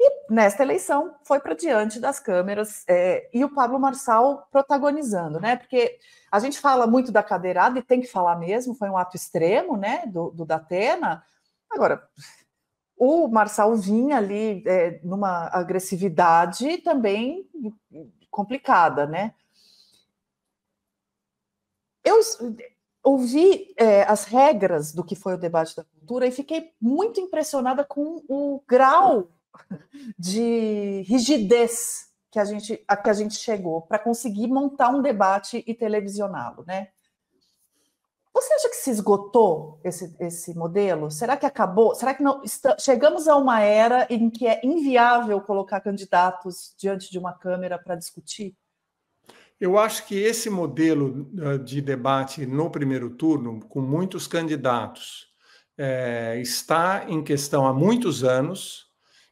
E nesta eleição foi para diante das câmeras é, e o Pablo Marçal protagonizando, né? Porque a gente fala muito da cadeirada e tem que falar mesmo, foi um ato extremo, né? Do, do Datena. Agora, o Marçal vinha ali é, numa agressividade também complicada, né? Eu ouvi é, as regras do que foi o debate da cultura e fiquei muito impressionada com o grau de rigidez que a gente, a que a gente chegou para conseguir montar um debate e televisioná-lo, né? Você acha que se esgotou esse, esse modelo? Será que acabou? Será que não está, chegamos a uma era em que é inviável colocar candidatos diante de uma câmera para discutir? Eu acho que esse modelo eh, de debate no primeiro turno, com muitos candidatos, é, está em questão há muitos anos.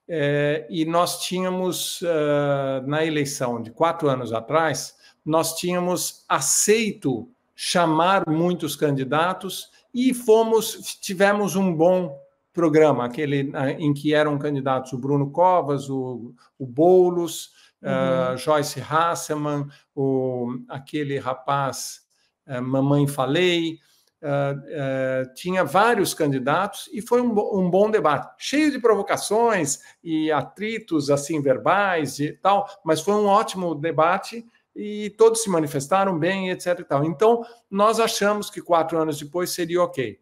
É, e nós tínhamos, uh, na eleição de quatro anos atrás, nós tínhamos aceito chamar muitos candidatos e fomos tivemos um bom programa, aquele ah, em que eram candidatos o Bruno Covas, o, o Boulos, ah, uhum. uh, Joyce Hasselman, o, aquele rapaz uh, Mamãe Falei, Uh, tinha vários candidatos e foi um, um, bom debate, cheio de provocações e atritos assim verbais e tal, mas foi um ótimo debate e todos se manifestaram bem, etc. E tal. Então nós achamos que quatro anos depois seria ok.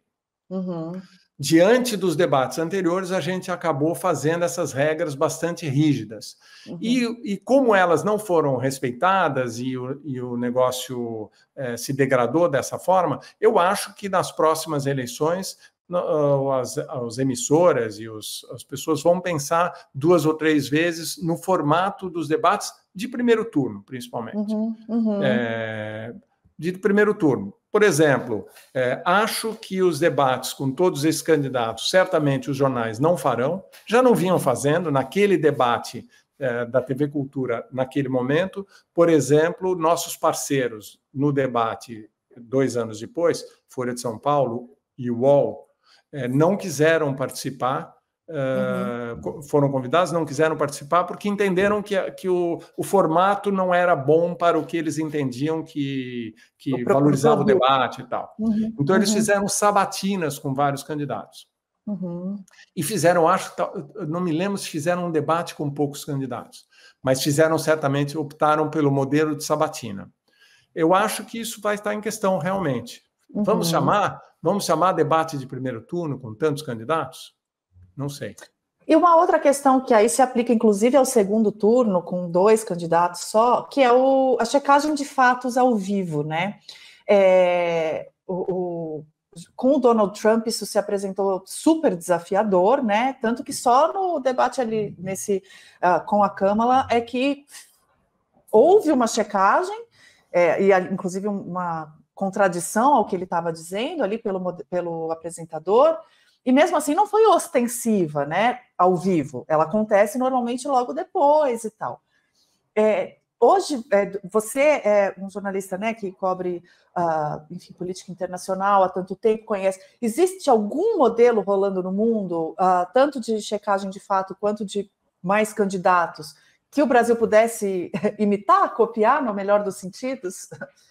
Uhum diante dos debates anteriores, a gente acabou fazendo essas regras bastante rígidas. Uhum. E, e, como elas não foram respeitadas e o, e o negócio eh, se degradou dessa forma, eu acho que nas próximas eleições. Ah, as, as, emissoras e os, as pessoas vão pensar duas ou três vezes no formato dos debates de primeiro turno, principalmente. Uhum, uhum. É, de primeiro turno por exemplo, é, acho que os debates com todos esses candidatos, certamente os jornais não farão, já não vinham fazendo, naquele debate é, da TV Cultura, naquele momento, por exemplo, nossos parceiros no debate dois anos depois, Folha de São Paulo e UOL, é, não quiseram participar Uhum. Eh, foram convidados, não quiseram participar porque entenderam que, que o, o formato não era bom para o que eles entendiam que, que o valorizava o debate e tal. Uhum. Então, eles uhum. fizeram sabatinas com vários candidatos. Uhum. E fizeram, acho, não me lembro se fizeram um debate com poucos candidatos, mas fizeram certamente, optaram pelo modelo de sabatina. Eu acho que isso vai estar em questão realmente. Vamos uhum. chamar, vamos chamar debate de primeiro turno com tantos candidatos? Não sei. E uma outra questão que aí se aplica, inclusive, ao segundo turno, com dois candidatos só, que é o, a checagem de fatos ao vivo, né? É, o, o, com o Donald Trump, isso se apresentou super desafiador, né? Tanto que só no debate ali nesse, uh, com a Câmara é que houve uma checagem, é, e inclusive uma contradição ao que ele estava dizendo ali pelo, pelo apresentador e mesmo assim não foi ostensiva, né? Ao vivo. Ela acontece normalmente logo depois e tal. É, hoje, é, você é um jornalista né, que cobre uh, enfim, política internacional há tanto tempo, conhece. Existe algum modelo rolando no mundo, uh, tanto de checagem de fato quanto de mais candidatos, que o Brasil pudesse imitar, copiar, no melhor dos sentidos?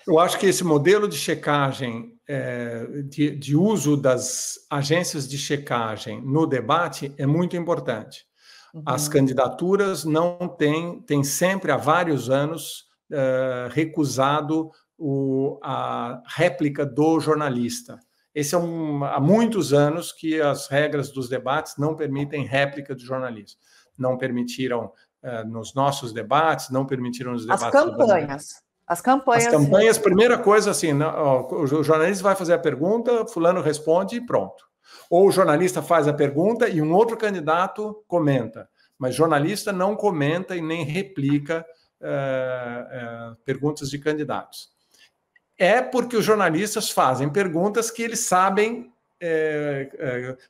Eu acho que esse modelo de checagem, é, de, de uso das agências de checagem no debate é muito importante. Uhum. As candidaturas não têm, têm sempre há vários anos é, recusado o, a réplica do jornalista. Esse é um, há muitos anos que as regras dos debates não permitem réplica de jornalista. Não permitiram eh, nos nossos debates, não permitiram os debates. As campanhas. As campanhas. As campanhas, primeira coisa assim, o jornalista vai fazer a pergunta, fulano responde e pronto. Ou o jornalista faz a pergunta e um outro candidato comenta. Mas jornalista não comenta e nem replica eh, eh, perguntas de candidatos. É porque os jornalistas fazem perguntas que eles sabem,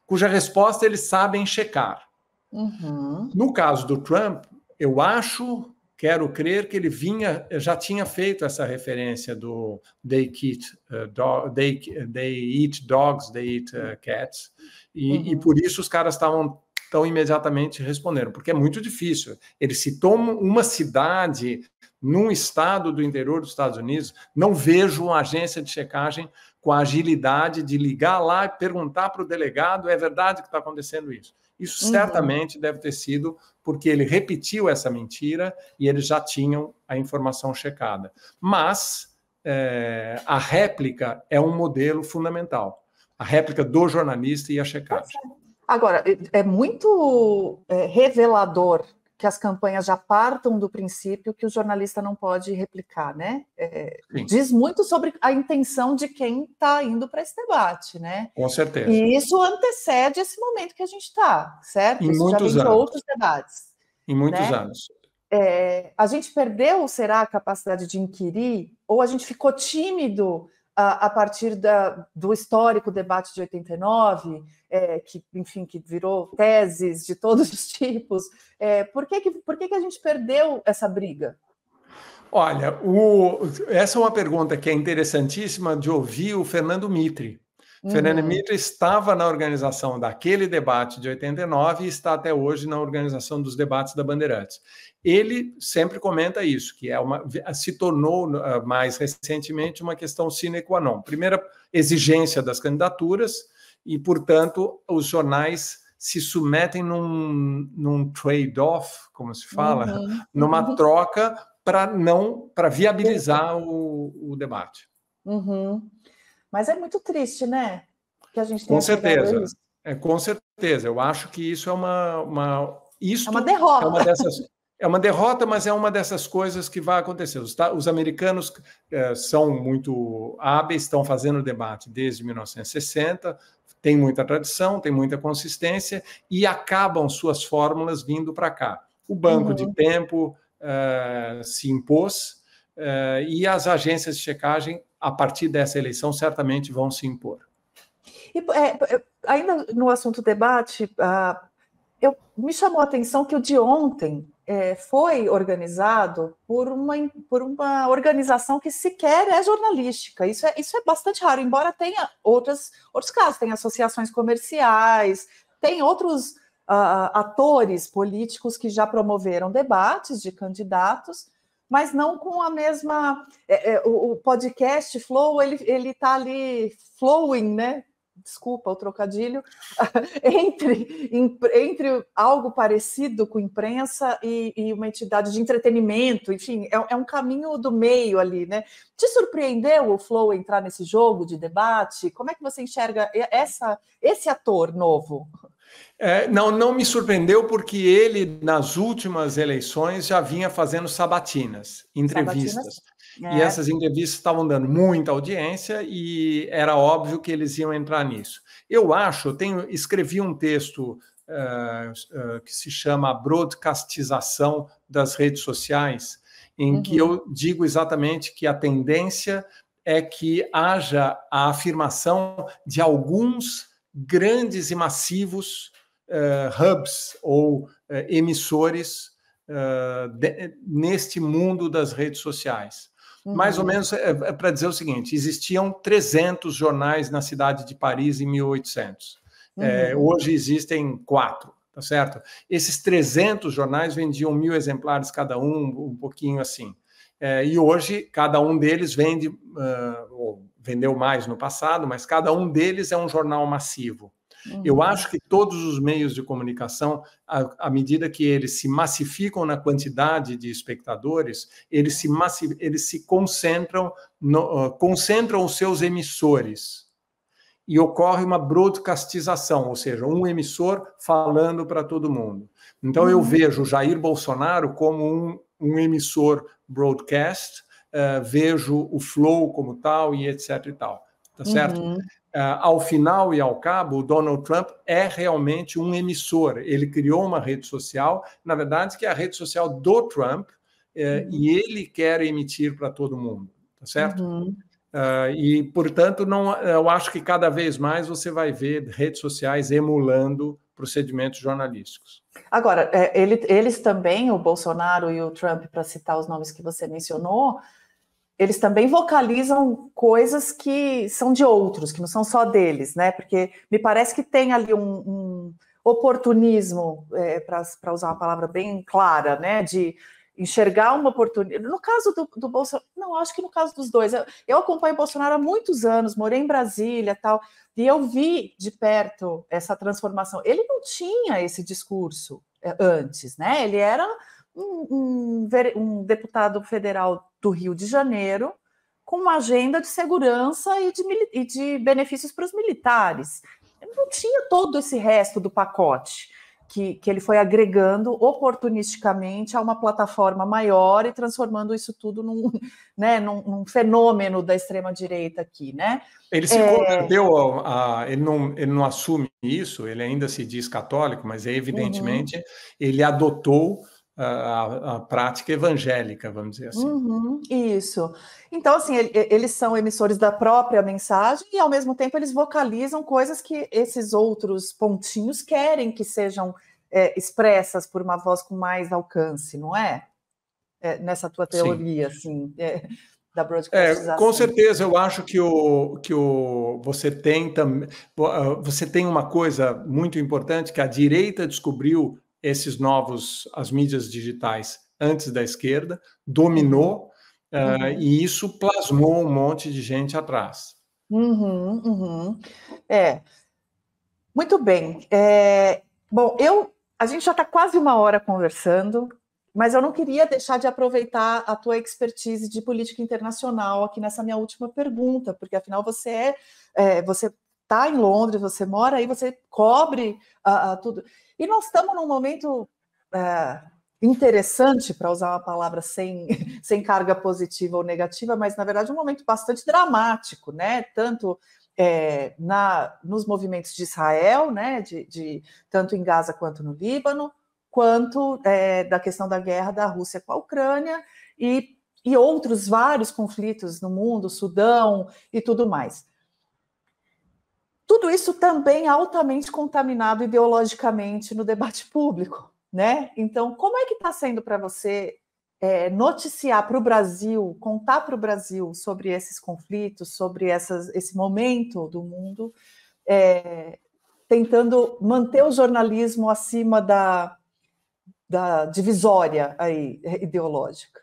cuja resposta eles sabem checar. Uhum. No caso do Trump, eu acho, quero crer que ele vinha, já tinha feito essa referência do they, eat, uh, they, they eat dogs, they eat uh, cats, e, uhum. e por isso os caras estavam tão imediatamente responderam, porque é muito difícil. Ele citou uma cidade num estado do interior dos Estados Unidos, não vejo uma agência de checagem com a agilidade de ligar lá e perguntar para o delegado: é verdade que está acontecendo isso? Isso uhum. certamente deve ter sido porque ele repetiu essa mentira e eles já tinham a informação checada. Mas é, a réplica é um modelo fundamental. A réplica do jornalista e a checagem. Agora, é, é muito é, revelador que as campanhas já partam do princípio que o jornalista não pode replicar, né? É, diz muito sobre a intenção de quem está indo para esse debate, né? Com certeza. E isso antecede esse momento que a gente está, certo? Em isso já vem anos. de outros debates. Em muitos né? anos. É, a gente perdeu, será, a capacidade de inquirir? Ou a gente ficou tímido a, partir da, do histórico debate de 89, é, que, enfim, que virou teses de todos os tipos. É, por que, que, por que, que a gente perdeu essa briga? Olha, o, essa é uma pergunta que é interessantíssima de ouvir o Fernando Mitre. Uhum. Fernando Mito estava na organização daquele debate de 89 e está até hoje na organização dos debates da Bandeirantes. Ele sempre comenta isso, que é uma, se tornou ah, mais recentemente uma questão sine qua non. Primeira exigência das candidaturas e, portanto, os jornais se submetem num, num trade-off, como se fala, uhum. numa uhum. troca para não para viabilizar uhum. o, o debate. Uhum. Mas é muito triste, né? Que a gente com certeza. É, com certeza. Eu acho que isso é uma. uma isso é uma derrota. É uma, dessas, é uma derrota, mas é uma dessas coisas que vai acontecer. Os, os americanos é, são muito hábeis, estão fazendo debate desde 1960, tem muita tradição, tem muita consistência e acabam suas fórmulas vindo para cá. O banco uhum. de tempo é, se impôs é, e as agências de checagem a partir dessa eleição, certamente vão se impor. E, é, é ainda no assunto debate, uh, eu, me chamou a atenção que o de ontem é, foi organizado por uma, por uma organização que sequer é jornalística. Isso é, isso é bastante raro, embora tenha outras, outros casos, tem associações comerciais, tem outros uh, atores políticos que já promoveram debates de candidatos, mas não com a mesma. É, é, o, podcast Flow, ele está ali flowing, né? Desculpa o trocadilho, entre, entre algo parecido com imprensa e, e, uma entidade de entretenimento, enfim, é, é um caminho do meio ali, né? Te surpreendeu o Flow entrar nesse jogo de debate? Como é que você enxerga essa, esse ator novo? É, não, não me surpreendeu porque ele, nas últimas eleições, já vinha fazendo sabatinas, entrevistas. Sabatinas? É. E essas entrevistas estavam dando muita audiência e era óbvio que eles iam entrar nisso. Eu acho, eu tenho, escrevi um texto uh, uh, que se chama Broadcastização das Redes Sociais, em uhum. que eu digo exatamente que a tendência é que haja a afirmação de alguns grandes e massivos uh, hubs ou uh, emissores uh, de, neste mundo das redes sociais. Uhum. Mais ou menos é, é para dizer o seguinte: existiam 300 jornais na cidade de Paris em 1800. Uhum. É, hoje existem quatro, tá certo? Esses 300 jornais vendiam mil exemplares cada um, um pouquinho assim. É, e hoje, cada um deles vende, uh, vendeu mais no passado, mas cada um deles é um jornal massivo. Uhum. Eu acho que todos os meios de comunicação, à, à, medida que eles se massificam na quantidade de espectadores, eles se, massi eles se concentram, no, uh, concentram os seus emissores. E ocorre uma broadcastização, ou seja, um emissor falando para todo mundo. Então, uhum. eu vejo Jair Bolsonaro como um, um emissor broadcast, eh, vejo o flow como tal e etc e tal, tá uhum. certo? Uhum. Uh, ao final e ao cabo, o Donald Trump é realmente um emissor. Ele criou uma rede social, na verdade, que é a rede social do Trump, eh, uhum. e ele quer emitir para todo mundo, tá certo? Uhum. Uh, e, portanto, não, eu acho que cada vez mais você vai ver redes sociais emulando procedimentos jornalísticos. Agora, ele, eles também, o Bolsonaro e o Trump, para citar os nomes que você mencionou, eles também vocalizam coisas que são de outros, que não são só deles, né? Porque me parece que tem ali um, um oportunismo, é, para usar uma palavra bem clara, né? De enxergar uma oportunidade. No caso do, do Bolsonaro, não, acho que no caso dos dois. Eu, eu acompanho Bolsonaro há muitos anos, morei em Brasília tal, e eu vi de perto essa transformação. Ele não tinha esse discurso é, antes, né? Ele era um, um, um deputado federal do Rio de Janeiro, com uma agenda de segurança e de, e de benefícios para os militares. Não tinha todo esse resto do pacote. Que, que ele foi agregando oportunisticamente a uma plataforma maior e transformando isso tudo num, né, num, num fenômeno da extrema-direita aqui, né? Ele se é... converteu, a, a, ele, não, ele não assume isso, ele ainda se diz católico, mas é evidentemente uhum. ele adotou a, a, prática evangélica, vamos dizer assim. Uhum, isso. Então, assim, ele, eles são emissores da própria mensagem e, ao mesmo tempo, eles vocalizam coisas que esses outros pontinhos querem que sejam é, expressas por uma voz com mais alcance, não é? é nessa tua teoria, Sim. assim. É, da broadcastização. É, com certeza, eu acho que o que o você tem também ah, você tem uma coisa muito importante que a direita descobriu esses novos, as mídias digitais antes da esquerda, dominou uh, e isso plasmou um monte de gente atrás. Uhum, uhum. É. Muito bem. É, bom, eu a gente já está quase uma hora conversando, mas eu não queria deixar de aproveitar a tua expertise de política internacional aqui nessa minha última pergunta, porque afinal você é, é você está em Londres, você mora aí, você cobre uh, uh, tudo. E nós estamos num momento uh, interessante, para usar uma palavra sem, sem carga positiva ou negativa, mas na verdade um momento bastante dramático, né? Tanto é, na, nos movimentos de Israel, né? De, de, tanto em Gaza quanto no Líbano, quanto é, da questão da guerra da Rússia com a Ucrânia e, e outros vários conflitos no mundo, Sudão e tudo mais. Tudo isso também altamente contaminado ideologicamente no debate público, né? Então, como é que está sendo para você é, noticiar para o Brasil, contar para o Brasil sobre esses conflitos, sobre essas, esse momento do mundo, é, tentando manter o jornalismo acima da, da divisória aí, ideológica?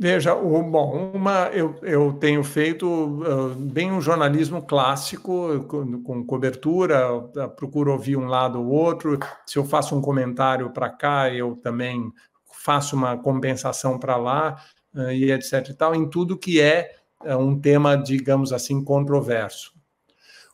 Veja, o, bom, uma, eu, eu tenho feito uh, bem um jornalismo clássico, com, com cobertura, ah, procuro ouvir um lado ou outro. Se eu faço um comentário para cá, eu também faço uma compensação para lá, uh, e etc. E tal, em tudo que é um tema, digamos assim, controverso.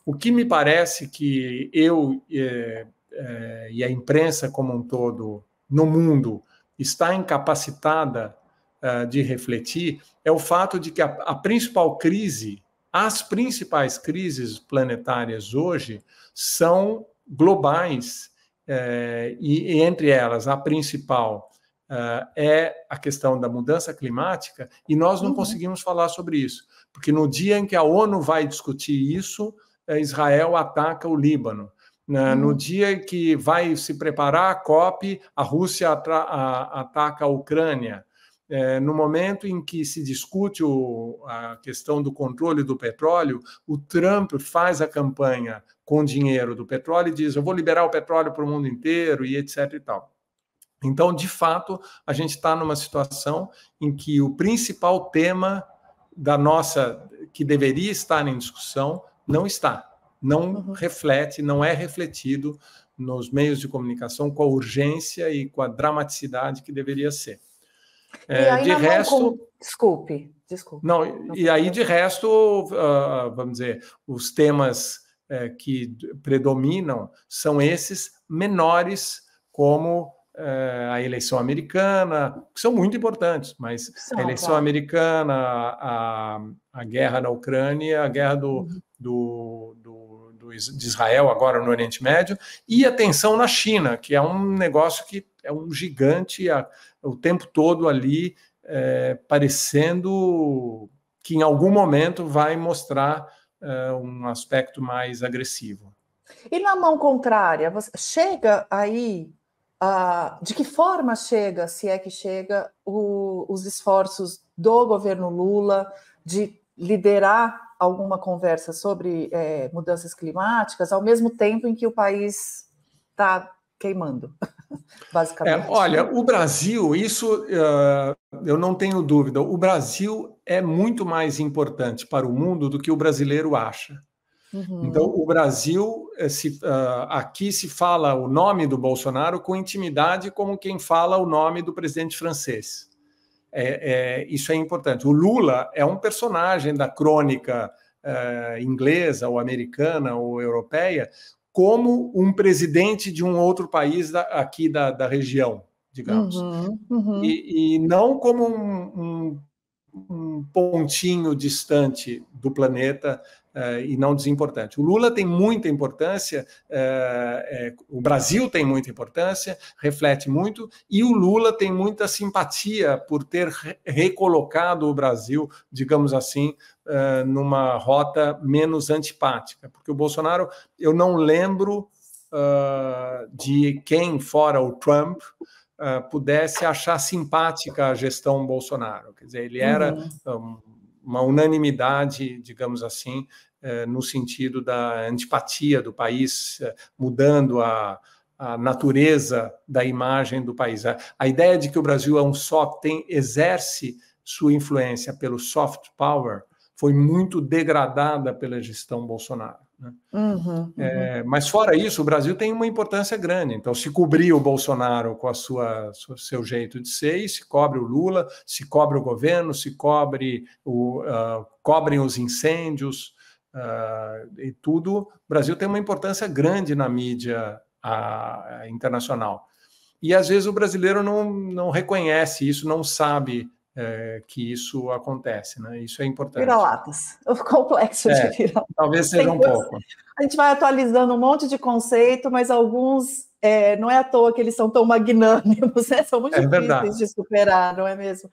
O que me parece que eu eh, eh, e a imprensa como um todo no mundo está incapacitada eh, de refletir é o fato de que a, a principal crise, as principais crises planetárias hoje são globais, é, e, e, entre elas a principal eh, é a questão da mudança climática, e nós não uhum. conseguimos falar sobre isso, porque no dia em que a ONU vai discutir isso, Israel ataca o Líbano. Uhum. No dia em que vai se preparar a COP, a Rússia a, ataca a Ucrânia. É, no momento em que se discute o, a questão do controle do petróleo, o Trump faz a campanha com dinheiro do petróleo e diz: eu vou liberar o petróleo para o mundo inteiro e etc. e tal. Então, de fato, a gente está numa situação em que o principal tema da nossa que deveria estar em discussão não está, não uhum. reflete, não é refletido nos meios de comunicação com a urgência e com a dramaticidade que deveria ser. É, de resto. com... Desculpe, desculpe. Não, não e aí, de resto, uh, vamos dizer, os temas uh, que predominam são esses menores, como uh, a eleição americana, que são muito importantes, mas são, a eleição claro. americana, a, a guerra na Ucrânia, a guerra do, uhum. do, do, do, de Israel, agora no Oriente Médio, e a tensão na China, que é um negócio que é um gigante. A, o tempo todo ali é, parecendo que em algum momento vai mostrar é, um aspecto mais agressivo. E na mão contrária, chega aí de que forma chega, se é que chega, o, os esforços do governo Lula de liderar alguma conversa sobre é, mudanças climáticas, ao mesmo tempo em que o país está queimando? basicamente. É, olha, o Brasil, isso uh, eu não tenho dúvida, o Brasil é muito mais importante para o mundo do que o brasileiro acha. Uhum. Então, o Brasil, eh, se, uh, aqui se fala o nome do Bolsonaro com intimidade, como quem fala o nome do presidente francês. É, é, isso é importante. O Lula é um personagem da crônica uh, inglesa, ou americana, ou europeia, como um presidente de um outro país da, aqui da, da região, digamos. Uhum, uhum. E, e, não como um, um, um, pontinho distante do planeta eh, e não desimportante. O Lula tem muita importância, eh, eh, o Brasil tem muita importância, reflete muito, e o Lula tem muita simpatia por ter re recolocado o Brasil, digamos assim, numa rota menos antipática, porque o Bolsonaro, eu não lembro uh, de quem fora o Trump uh, pudesse achar simpática a gestão Bolsonaro. Quer dizer, ele era uhum. um, uma unanimidade, digamos assim, eh, no sentido da antipatia do país, eh, mudando a, a natureza da imagem do país. A, a, ideia de que o Brasil é um só, tem, exerce sua influência pelo soft power, foi muito degradada pela gestão Bolsonaro. Né? Uhum, uhum. É, mas fora isso, o Brasil tem uma importância grande. Então, se cobrir o Bolsonaro com a sua, seu jeito de ser, e se cobre o Lula, se cobre o governo, se cobre o, uh, cobrem os incêndios, uh, e tudo. O Brasil tem uma importância grande na mídia uh, internacional. E às vezes o brasileiro não, não reconhece isso, não sabe é, que isso acontece, né? Isso é importante. Vira-latas. O complexo de é, vira -latas. Talvez seja um pouco. A gente vai atualizando um monte de conceito, mas alguns é, não é à toa que eles são tão magnânimos, né? São muito é difíceis de superar, não é mesmo?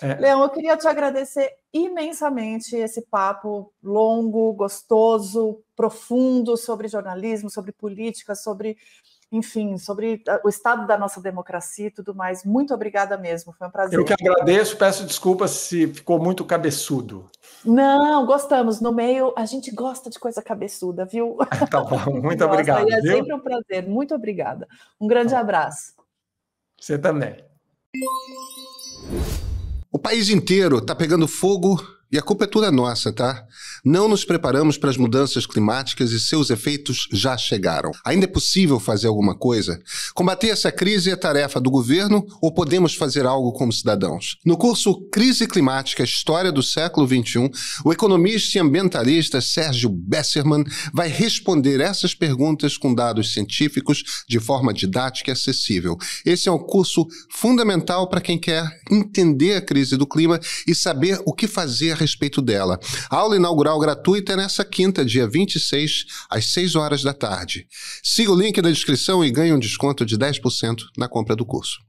É. Leão, eu queria te agradecer imensamente esse papo longo, gostoso, profundo sobre jornalismo, sobre política, sobre, enfim, sobre o estado da nossa democracia e tudo mais. Muito obrigada mesmo, foi um prazer. Eu que agradeço, peço desculpas se ficou muito cabeçudo. Não, gostamos. No meio, a gente gosta de coisa cabeçuda, viu? Tá bom, muito obrigado. É sempre um prazer, muito obrigada. Um grande tá abraço. Você também. O país inteiro está pegando fogo e a culpa é toda nossa, tá? Não nos preparamos para as mudanças climáticas e seus efeitos já chegaram. Ainda é possível fazer alguma coisa? Combater essa crise é tarefa do governo ou podemos fazer algo como cidadãos? No curso Crise Climática História do Século XXI, o economista e ambientalista Sérgio Besserman vai responder essas perguntas com dados científicos de forma didática e acessível. Esse é um curso fundamental para quem quer entender a crise do clima e saber o que fazer respeito dela. A aula inaugural gratuita é nessa quinta, dia 26, às 6 horas da tarde. Siga o link na descrição e ganhe um desconto de 10% na compra do curso.